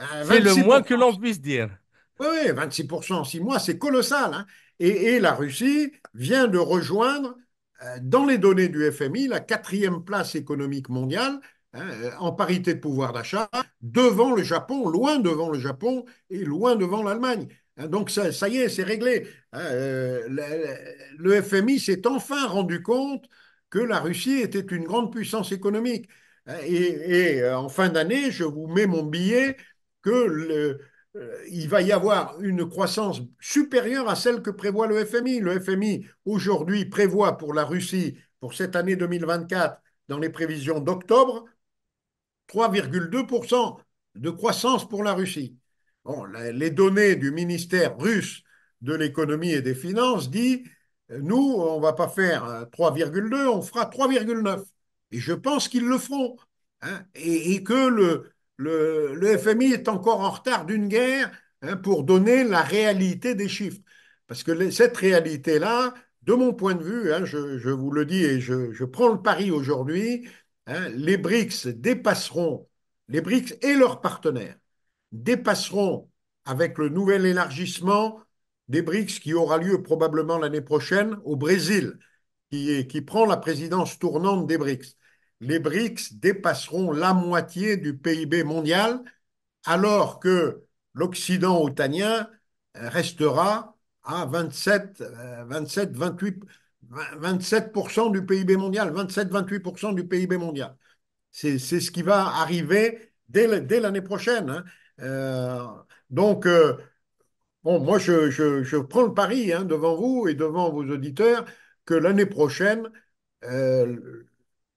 Hein, c'est le moins que l'on puisse dire. Oui, 26% en six mois, c'est colossal. Et, et, la Russie vient de rejoindre euh, dans les données du FMI, la quatrième place économique mondiale hein, euh, en parité de pouvoir d'achat, devant le Japon, loin devant le Japon et loin devant l'Allemagne. Hein, donc ça, y est, c'est réglé. Hein, euh, le, FMI s'est enfin rendu compte que la Russie était une grande puissance économique. et en fin d'année, je vous mets mon billet que le, euh, il va y avoir une croissance supérieure à celle que prévoit le FMI. Le FMI, aujourd'hui, prévoit pour la Russie, pour cette année 2024, dans les prévisions d'octobre, 3,2% de croissance pour la Russie. les données du ministère russe de l'économie et des finances disent euh, « nous, on ne va pas faire 3,2, euh, on fera 3,9. Et je pense qu'ils le feront. Hein. et, que le, le, FMI est encore en retard d'une guerre hein, pour donner la réalité des chiffres. Parce que cette réalité-là, de mon point de vue, hein, je, vous le dis et je, prends le pari aujourd'hui, hein, les BRICS dépasseront, les BRICS et leurs partenaires dépasseront avec le nouvel élargissement des BRICS qui aura lieu probablement l'année prochaine au Brésil, qui, qui prend la présidence tournante des BRICS les BRICS dépasseront la moitié du PIB mondial, alors que l'Occident otanien euh, restera à 27, 27, 28, 27% du PIB mondial, 27-28% du PIB mondial. C'est ce qui va arriver dès, l'année prochaine. Hein. Euh, donc, euh, bon, moi, je, prends le pari hein, devant vous et devant vos auditeurs que l'année prochaine,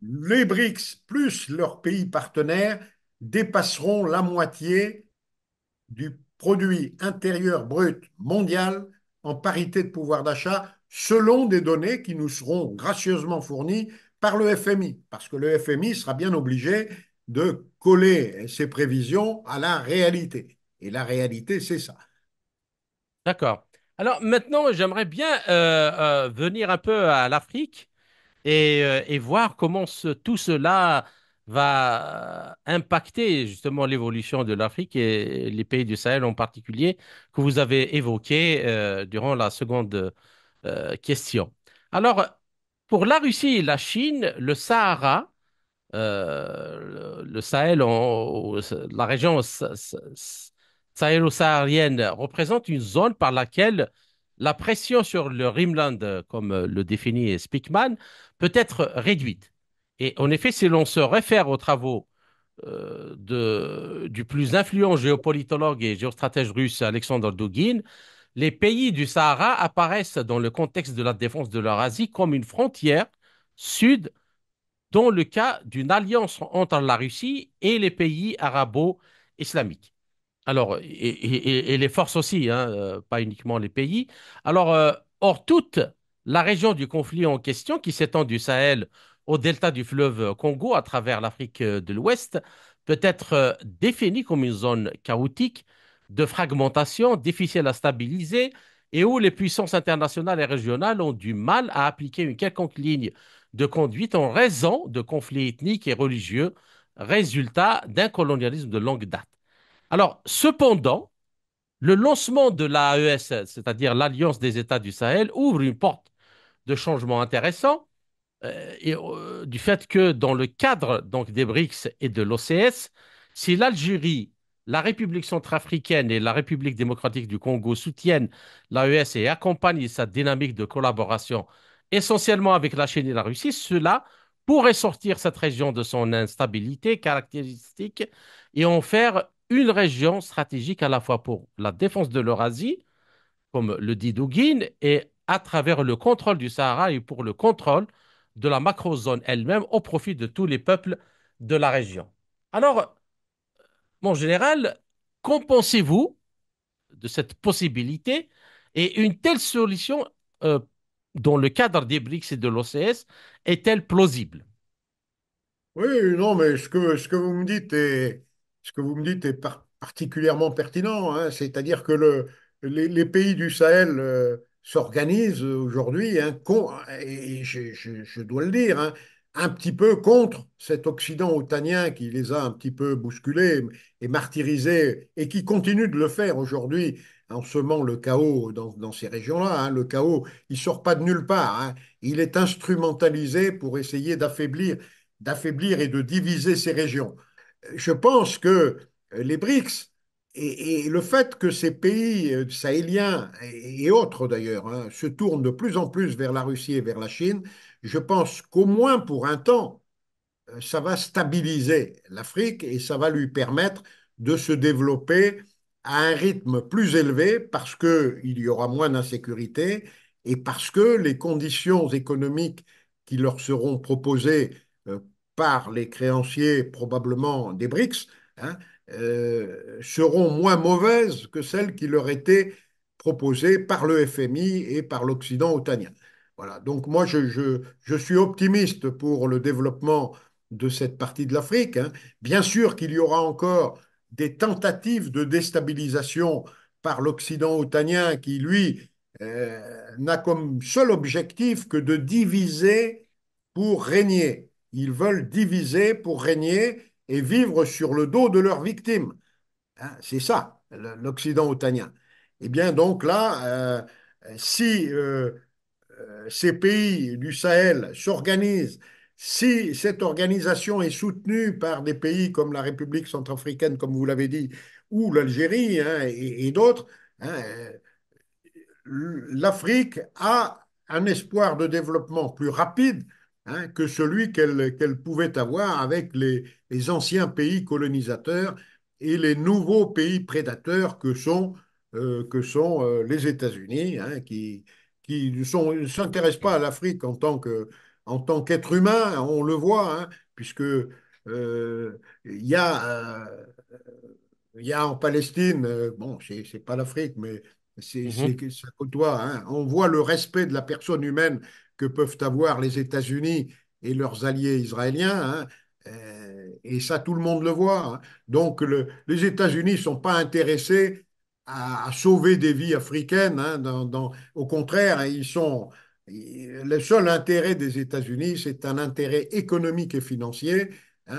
les BRICS plus leurs pays partenaires dépasseront la moitié du produit intérieur brut mondial en parité de pouvoir d'achat selon des données qui nous seront gracieusement fournies par le FMI, parce que le FMI sera bien obligé de coller ses prévisions à la réalité. Et la réalité, c'est ça. D'accord. Alors maintenant, j'aimerais bien euh, euh, venir un peu à l'Afrique et, euh, et voir comment tout cela va euh, impacter justement l'évolution de l'Afrique et les pays du Sahel en particulier que vous avez évoqué euh, durant la seconde question. Alors, pour la Russie et la Chine, le Sahara, le Sahel, la région sahélo-saharienne représente une zone par laquelle la pression sur le Rimland, euh, comme euh, le définit Spickman, peut être réduite. Et en effet, si l'on se réfère aux travaux euh, du plus influent géopolitologue et géostratège russe Alexandre Dugin, les pays du Sahara apparaissent dans le contexte de la défense de l'Eurasie comme une frontière sud dans le cas d'une alliance entre la Russie et les pays arabo-islamiques. Alors, et, les forces aussi, hein, euh, pas uniquement les pays. Alors, euh, hors toute la région du conflit en question, qui s'étend du Sahel au delta du fleuve Congo à travers l'Afrique euh, de l'Ouest, peut être définie comme une zone chaotique de fragmentation, difficile à stabiliser, et où les puissances internationales et régionales ont du mal à appliquer une quelconque ligne de conduite en raison de conflits ethniques et religieux, résultat d'un colonialisme de longue date. Alors, cependant, le lancement de l'AES, c'est-à-dire l'Alliance des États du Sahel, ouvre une porte de changement intéressant euh, et, euh, du fait que dans le cadre donc, des BRICS et de l'OCS, si l'Algérie, la République centrafricaine et la République démocratique du Congo soutiennent l'AES et accompagnent sa dynamique de collaboration essentiellement avec la Chine et la Russie, cela pourrait sortir cette région de son instabilité caractéristique et en faire une région stratégique à la fois pour la défense de l'Eurasie, comme le dit Dugin, et à travers le contrôle du Sahara et pour le contrôle de la macrozone elle-même au profit de tous les peuples de la région. Alors, mon général, qu'en pensez-vous de cette possibilité et une telle solution euh, dans le cadre des BRICS et de l'OCS est-elle plausible Oui, non, mais ce que vous me dites est, ce que vous me dites est particulièrement pertinent, hein. c'est-à-dire que les, pays du Sahel euh, s'organisent aujourd'hui, hein, et je, dois le dire, hein, un petit peu contre cet Occident otanien qui les a un petit peu bousculés et martyrisés, et qui continue de le faire aujourd'hui en semant le chaos dans, dans ces régions-là. Le chaos, il sort pas de nulle part, il est instrumentalisé pour essayer d'affaiblir d'affaiblir et de diviser ces régions je pense que euh, les BRICS et, le fait que ces pays euh, sahéliens et, autres d'ailleurs hein, se tournent de plus en plus vers la Russie et vers la Chine, je pense qu'au moins pour un temps, euh, ça va stabiliser l'Afrique et ça va lui permettre de se développer à un rythme plus élevé parce qu'il y aura moins d'insécurité et parce que les conditions économiques qui leur seront proposées par les créanciers probablement des BRICS hein, euh, seront moins mauvaises que celles qui leur étaient proposées par le FMI et par l'Occident otanien. Voilà, donc moi je, suis optimiste pour le développement de cette partie de l'Afrique. Hein. Bien sûr qu'il y aura encore des tentatives de déstabilisation par l'Occident otanien qui, lui, euh, n'a comme seul objectif que de diviser pour régner. Ils veulent diviser pour régner et vivre sur le dos de leurs victimes. Hein, c'est ça, l'Occident otanien. Eh bien, donc là, euh, si euh, euh, ces pays du Sahel s'organisent, si cette organisation est soutenue par des pays comme la République centrafricaine, comme vous l'avez dit, ou l'Algérie hein, et, d'autres, hein, l'Afrique a un espoir de développement plus rapide Hein, que celui qu'elle pouvait avoir avec les, les, anciens pays colonisateurs et les nouveaux pays prédateurs que sont, euh, que sont euh, les États-Unis, hein, qui ne s'intéressent pas à l'Afrique en tant qu'être humain, on le voit, hein, puisque euh, il y a y a en Palestine, bon, bon, c'est pas l'Afrique, mais c'est mm-hmm. ça côtoie. Hein, on voit le respect de la personne humaine que peuvent avoir les États-Unis et leurs alliés israéliens. Hein, euh, et ça, tout le monde le voit. Hein. Donc, les États-Unis ne sont pas intéressés à, sauver des vies africaines. Hein, dans, au contraire, ils sont. Le seul intérêt des États-Unis, c'est un intérêt économique et financier.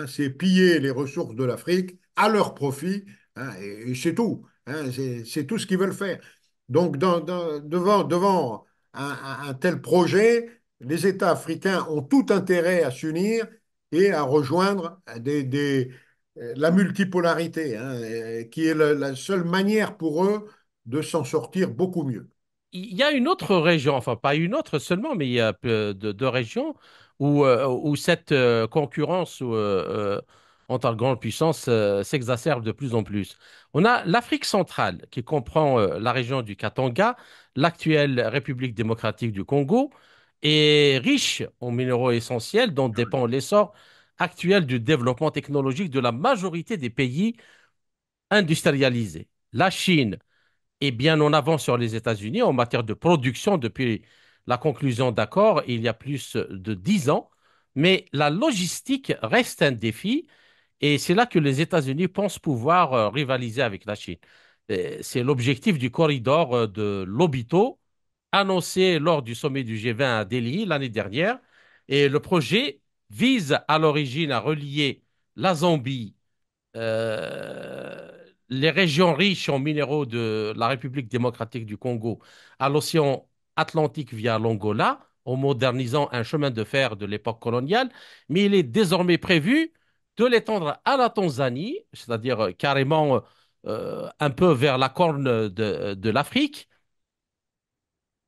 c'est piller les ressources de l'Afrique à leur profit. et, c'est tout. c'est tout ce qu'ils veulent faire. Donc, devant, devant un, tel projet, les États africains ont tout intérêt à s'unir et à rejoindre la multipolarité, hein, qui est la, seule manière pour eux de s'en sortir beaucoup mieux. Il y a une autre région, enfin pas une autre seulement, mais il y a euh, deux régions où, euh, cette euh, concurrence en tant que grande puissance euh, s'exacerbe de plus en plus. On a l'Afrique centrale qui comprend euh, la région du Katanga, l'actuelle République démocratique du Congo, et riche en minéraux essentiels dont ah dépend l'essor actuel du développement technologique de la majorité des pays industrialisés. La Chine est bien en avance sur les États-Unis en matière de production depuis la conclusion d'accords il y a plus de dix ans, mais la logistique reste un défi et c'est là que les États-Unis pensent pouvoir euh, rivaliser avec la Chine. Euh, c'est l'objectif du corridor euh, de l'Obito, annoncé lors du sommet du G20 à Delhi l'année dernière. Et le projet vise à l'origine à relier la Zambie, les régions riches en minéraux de la République démocratique du Congo à l'océan Atlantique via l'Angola, en modernisant un chemin de fer de l'époque coloniale, mais il est désormais prévu de l'étendre à la Tanzanie, c'est-à-dire euh, carrément euh, euh, un peu vers la corne de, l'Afrique,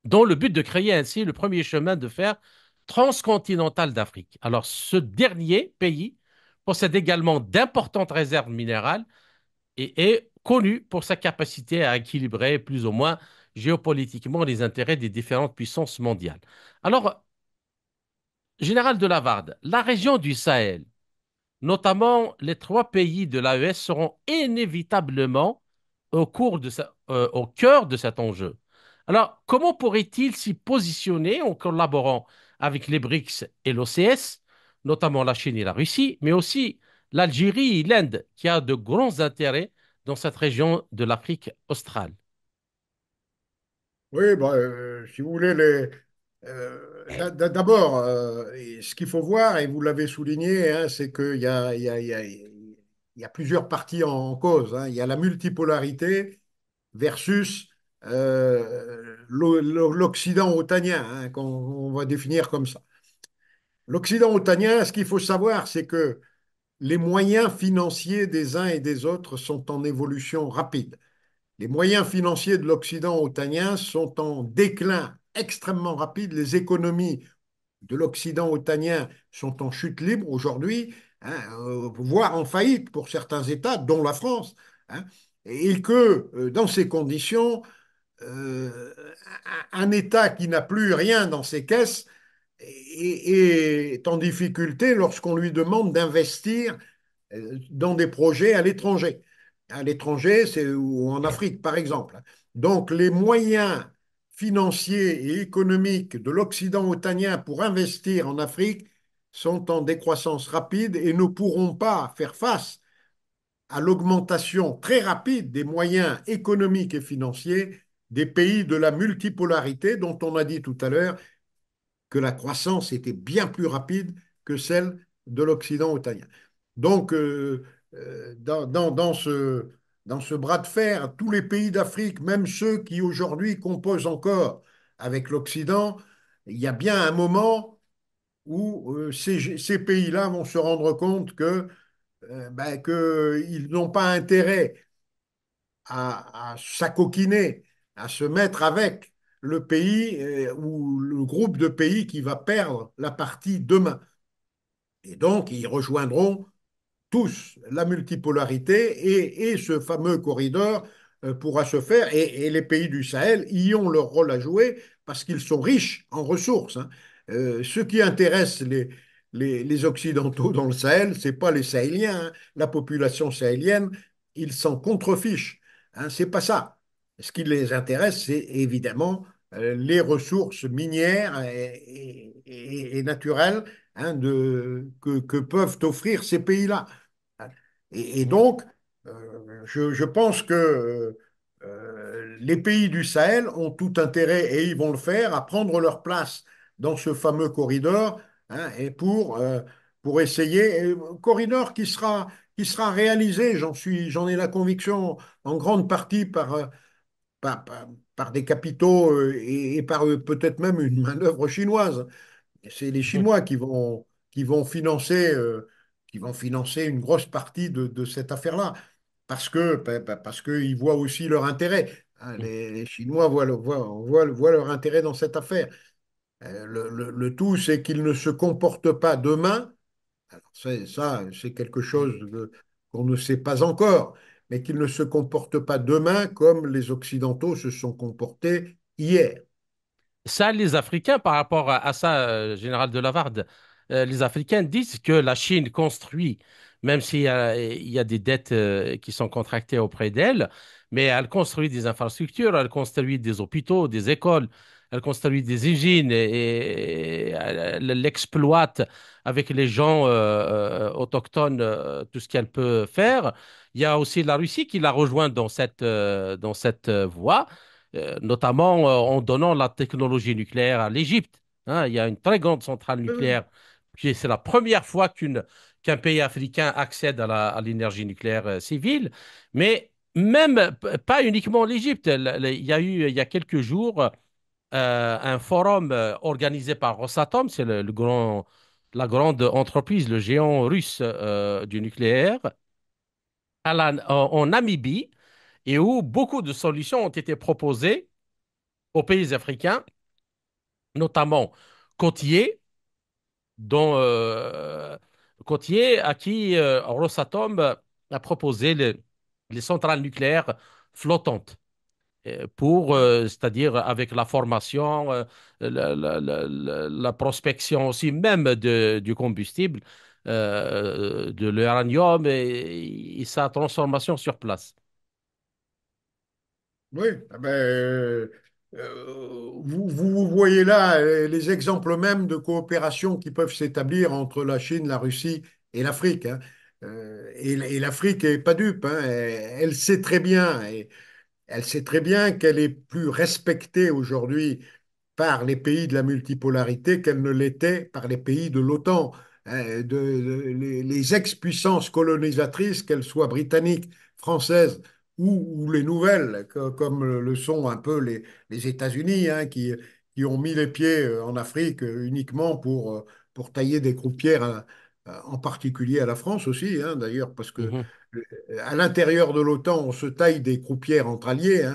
dans le but de créer ainsi le premier chemin de fer transcontinental d'Afrique. Alors ce dernier pays possède également d'importantes réserves minérales et est connu pour sa capacité à équilibrer plus ou moins géopolitiquement les intérêts des différentes puissances mondiales. Alors, Général de Lavarde, la région du Sahel, Notamment, les trois pays de l'AES seront inévitablement euh, au, cœur de cet enjeu. Alors, comment pourrait-il s'y positionner en collaborant avec les BRICS et l'OCS, notamment la Chine et la Russie, mais aussi l'Algérie et l'Inde, qui a de grands intérêts dans cette région de l'Afrique australe Oui, bah, euh, si vous voulez, les, euh, D'abord, euh, ce qu'il faut voir, et vous l'avez souligné, hein, c'est qu'il y, a, plusieurs parties en, cause. Hein. Il y a la multipolarité versus euh, l'Occident otanien, hein, qu'on va définir comme ça. L'Occident otanien, ce qu'il faut savoir, c'est que les moyens financiers des uns et des autres sont en évolution rapide. Les moyens financiers de l'Occident otanien sont en déclin extrêmement rapide. Les économies de l'Occident otanien sont en chute libre aujourd'hui, hein, euh, voire en faillite pour certains États, dont la France. Hein, et que euh, dans ces conditions, euh, un État qui n'a plus rien dans ses caisses est, est en difficulté lorsqu'on lui demande d'investir dans des projets à l'étranger. À l'étranger, c'est ou en Afrique, par exemple. Donc les moyens financiers et économiques de l'Occident otanien pour investir en Afrique sont en décroissance rapide et ne pourront pas faire face à l'augmentation très rapide des moyens économiques et financiers des pays de la multipolarité dont on a dit tout à l'heure que la croissance était bien plus rapide que celle de l'Occident otanien. Donc, euh, euh, dans, ce, dans ce bras de fer, tous les pays d'Afrique, même ceux qui aujourd'hui composent encore avec l'Occident, il y a bien un moment où euh, ces, pays-là vont se rendre compte que euh, ben, qu'ils n'ont pas intérêt à, s'acoquiner, à se mettre avec le pays euh, ou le groupe de pays qui va perdre la partie demain. Et donc, ils rejoindront tous la multipolarité et, ce fameux corridor euh, pourra se faire et, les pays du Sahel y ont leur rôle à jouer parce qu'ils sont riches en ressources. Hein. Euh, ce qui intéresse les, les, Occidentaux dans le Sahel, ce n'est pas les Sahéliens, hein. la population sahélienne, ils s'en contrefichent. Hein, c'est pas ça. Ce qui les intéresse, c'est évidemment euh, les ressources minières et naturelles Hein, de, que, peuvent offrir ces pays-là. Et, donc, euh, je, pense que euh, les pays du Sahel ont tout intérêt, et ils vont le faire, à prendre leur place dans ce fameux corridor hein, et pour, euh, pour essayer, un corridor qui sera, qui sera réalisé, j'en suis, j'en ai la conviction, en grande partie par, par, des capitaux et, par peut-être même une manœuvre chinoise. C'est les Chinois qui vont, qui vont financer, euh, qui vont financer une grosse partie de, cette affaire-là, parce qu'ils voient aussi leur intérêt. Hein, les, Chinois voient, leur intérêt dans cette affaire. Euh, le, tout, c'est qu'ils ne se comportent pas demain. Alors ça, c'est quelque chose qu'on ne sait pas encore, mais qu'ils ne se comportent pas demain comme les Occidentaux se sont comportés hier ça, les Africains, par rapport à, ça, euh, Général de Lavarde, euh, les Africains disent que la Chine construit, même s'il y, a, des dettes euh, qui sont contractées auprès d'elle, mais elle construit des infrastructures, elle construit des hôpitaux, des écoles, elle construit des usines et, elle l'exploite avec les gens autochtones, tout ce qu'elle peut faire. Il y a aussi la Russie qui la rejoint dans cette voie. Euh, notamment euh, en donnant la technologie nucléaire à l'Égypte. Hein. il y a une très grande centrale nucléaire. C'est la première fois qu'un pays africain accède à, l'énergie nucléaire euh, civile. Mais même pas uniquement l'Égypte. Il y a eu il y a quelques jours un forum organisé par Rosatom, c'est le, grand, la grande entreprise, le géant russe du nucléaire, en, Namibie, et où beaucoup de solutions ont été proposées aux pays africains, notamment côtier dont euh, à qui euh, Rosatom a proposé les centrales nucléaires flottantes euh, pour, c'est-à-dire avec la formation, la, prospection aussi même du combustible, de l'uranium et, sa transformation sur place. Oui, ah ben, euh, euh, vous, voyez là euh, les exemples même de coopération qui peuvent s'établir entre la Chine, la Russie et l'Afrique. Hein. et l'Afrique n'est pas dupe, hein. Elle, sait très bien, elle sait très bien qu'elle est plus respectée aujourd'hui par les pays de la multipolarité qu'elle ne l'était par les pays de l'OTAN, hein, de, les les ex-puissances colonisatrices, qu'elles soient britanniques, françaises ou, les nouvelles, comme le sont un peu les, États-Unis, hein, qui, qui ont mis les pieds euh, en Afrique euh, uniquement pour, euh, pour tailler des croupières, hein, en particulier à la France aussi, hein, d'ailleurs, parce que mmh à l'intérieur de l'OTAN, on se taille des croupières entre alliés.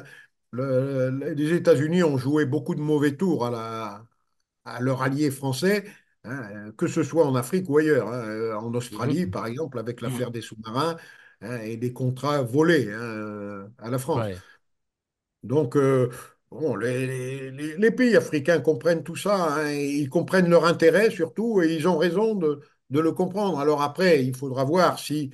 les États-Unis ont joué beaucoup de mauvais tours à, la, à leur allié français, que ce soit en Afrique ou ailleurs, en mmh Australie par exemple avec mmh. l'affaire des sous-marins, Hein, et des contrats volés hein, à la France. Donc, euh, les, pays africains comprennent tout ça, hein, ils comprennent leur intérêt surtout, et ils ont raison de, le comprendre. Alors après, il faudra voir si,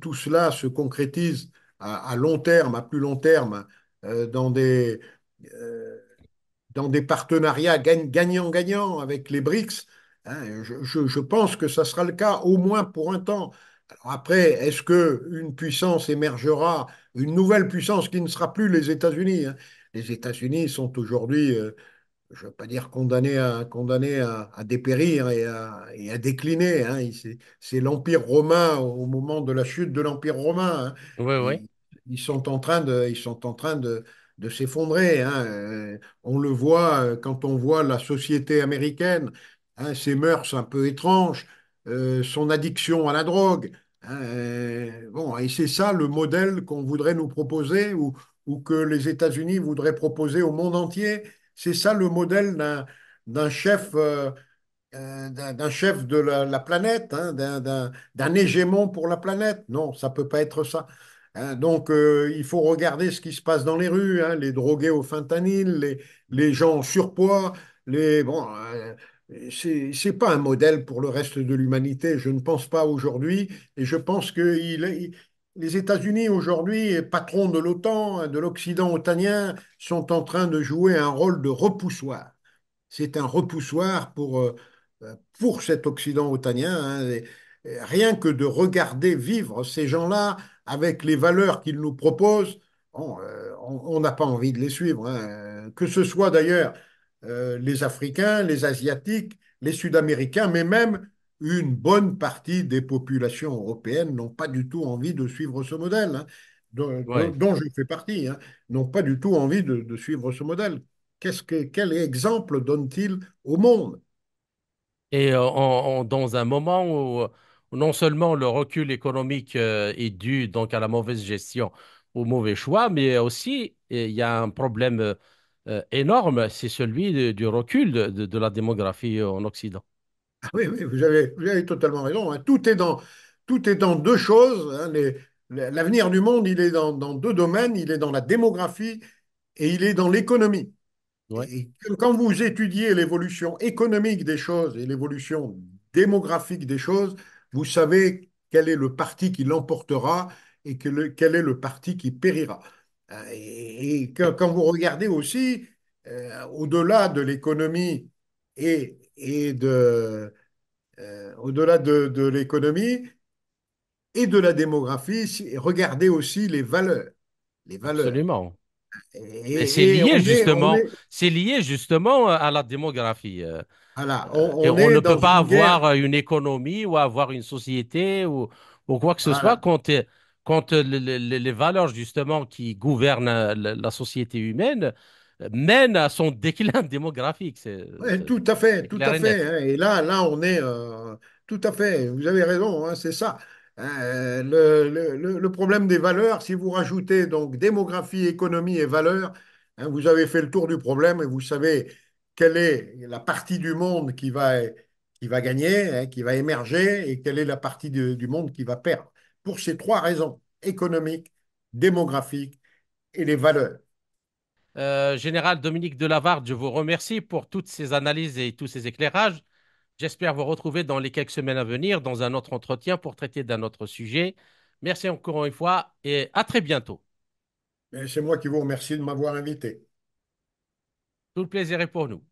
tout cela se concrétise à, long terme, à plus long terme, euh, euh, dans des... partenariats gagnant-gagnant avec les BRICS. je, je, pense que ça sera le cas au moins pour un temps après, est-ce que une puissance émergera, une nouvelle puissance qui ne sera plus les États-Unis hein? Les États-Unis sont aujourd'hui, euh, je ne veux pas dire condamnés à, à, dépérir et à, décliner. Hein. C'est l'Empire romain au moment de la chute de l'Empire romain. Hein. Ils, sont en train de, ils sont en train de, s'effondrer. Euh, on le voit euh, quand on voit la société américaine, ses mœurs un peu étranges, son addiction à la drogue, Hein, bon, et c'est ça le modèle qu'on voudrait nous proposer ou, que les États-Unis voudraient proposer au monde entier. C'est ça le modèle d'un chef, euh, euh, d'un chef de la, planète, hein, d'un hégémon pour la planète. Non, ça ne peut pas être ça. Hein, donc, euh, il faut regarder ce qui se passe dans les rues, les drogués au fentanyl, les, les gens en surpoids, les, bon, ce n'est pas un modèle pour le reste de l'humanité, je ne pense pas aujourd'hui, et je pense que les États-Unis aujourd'hui, patrons de l'OTAN, de l'Occident otanien, sont en train de jouer un rôle de repoussoir. C'est un repoussoir pour, euh, cet Occident otanien. Hein, rien que de regarder vivre ces gens-là avec les valeurs qu'ils nous proposent, euh, on n'a pas envie de les suivre. Hein. Que ce soit d'ailleurs euh, les Africains, les Asiatiques, les Sud-Américains, mais même une bonne partie des populations européennes n'ont pas du tout envie de suivre ce modèle, hein, dont, je fais partie, hein, n'ont pas du tout envie de, suivre ce modèle. -ce que, quel exemple donne-t-il au monde Et euh, dans un moment où euh, non seulement le recul économique est dû donc à la mauvaise gestion, au mauvais choix, mais aussi il y a un problème euh, énorme, c'est celui du recul de, la démographie euh, en Occident. Ah oui, vous avez, totalement raison. Hein. Tout, est dans, tout est dans deux choses. Hein. L'avenir du monde, il est dans, deux domaines. Il est dans la démographie et il est dans l'économie. quand vous étudiez l'évolution économique des choses et l'évolution démographique des choses, vous savez quel est le parti qui l'emportera et quel est le parti qui périra. Euh, et, quand, vous regardez aussi, euh, au-delà de l'économie et, et de, euh, au-delà de, de l'économie et de la démographie, regardez aussi les valeurs. Les valeurs. Absolument. Et, c'est lié justement, c'est lié justement à la démographie. Voilà, on, ne peut pas avoir une économie ou avoir une société ou, ou quoi que ce soit quand quand euh, les, valeurs justement qui gouvernent euh, la société humaine euh, mènent à son déclin démographique. C'est, tout à fait, tout à fait. Hein. et là, là, on est tout à fait. Vous avez raison, hein, c'est ça. le, le, problème des valeurs, si vous rajoutez donc démographie, économie et valeurs, hein, vous avez fait le tour du problème et vous savez quelle est la partie du monde qui va, qui va gagner, qui va émerger, et quelle est la partie du monde qui va perdre pour ces trois raisons, économiques, démographiques et les valeurs. Euh, général Dominique Delavarde, je vous remercie pour toutes ces analyses et tous ces éclairages. J'espère vous retrouver dans les quelques semaines à venir dans un autre entretien pour traiter d'un autre sujet. Merci encore une fois et à très bientôt. C'est moi qui vous remercie de m'avoir invité. Tout le plaisir est pour nous.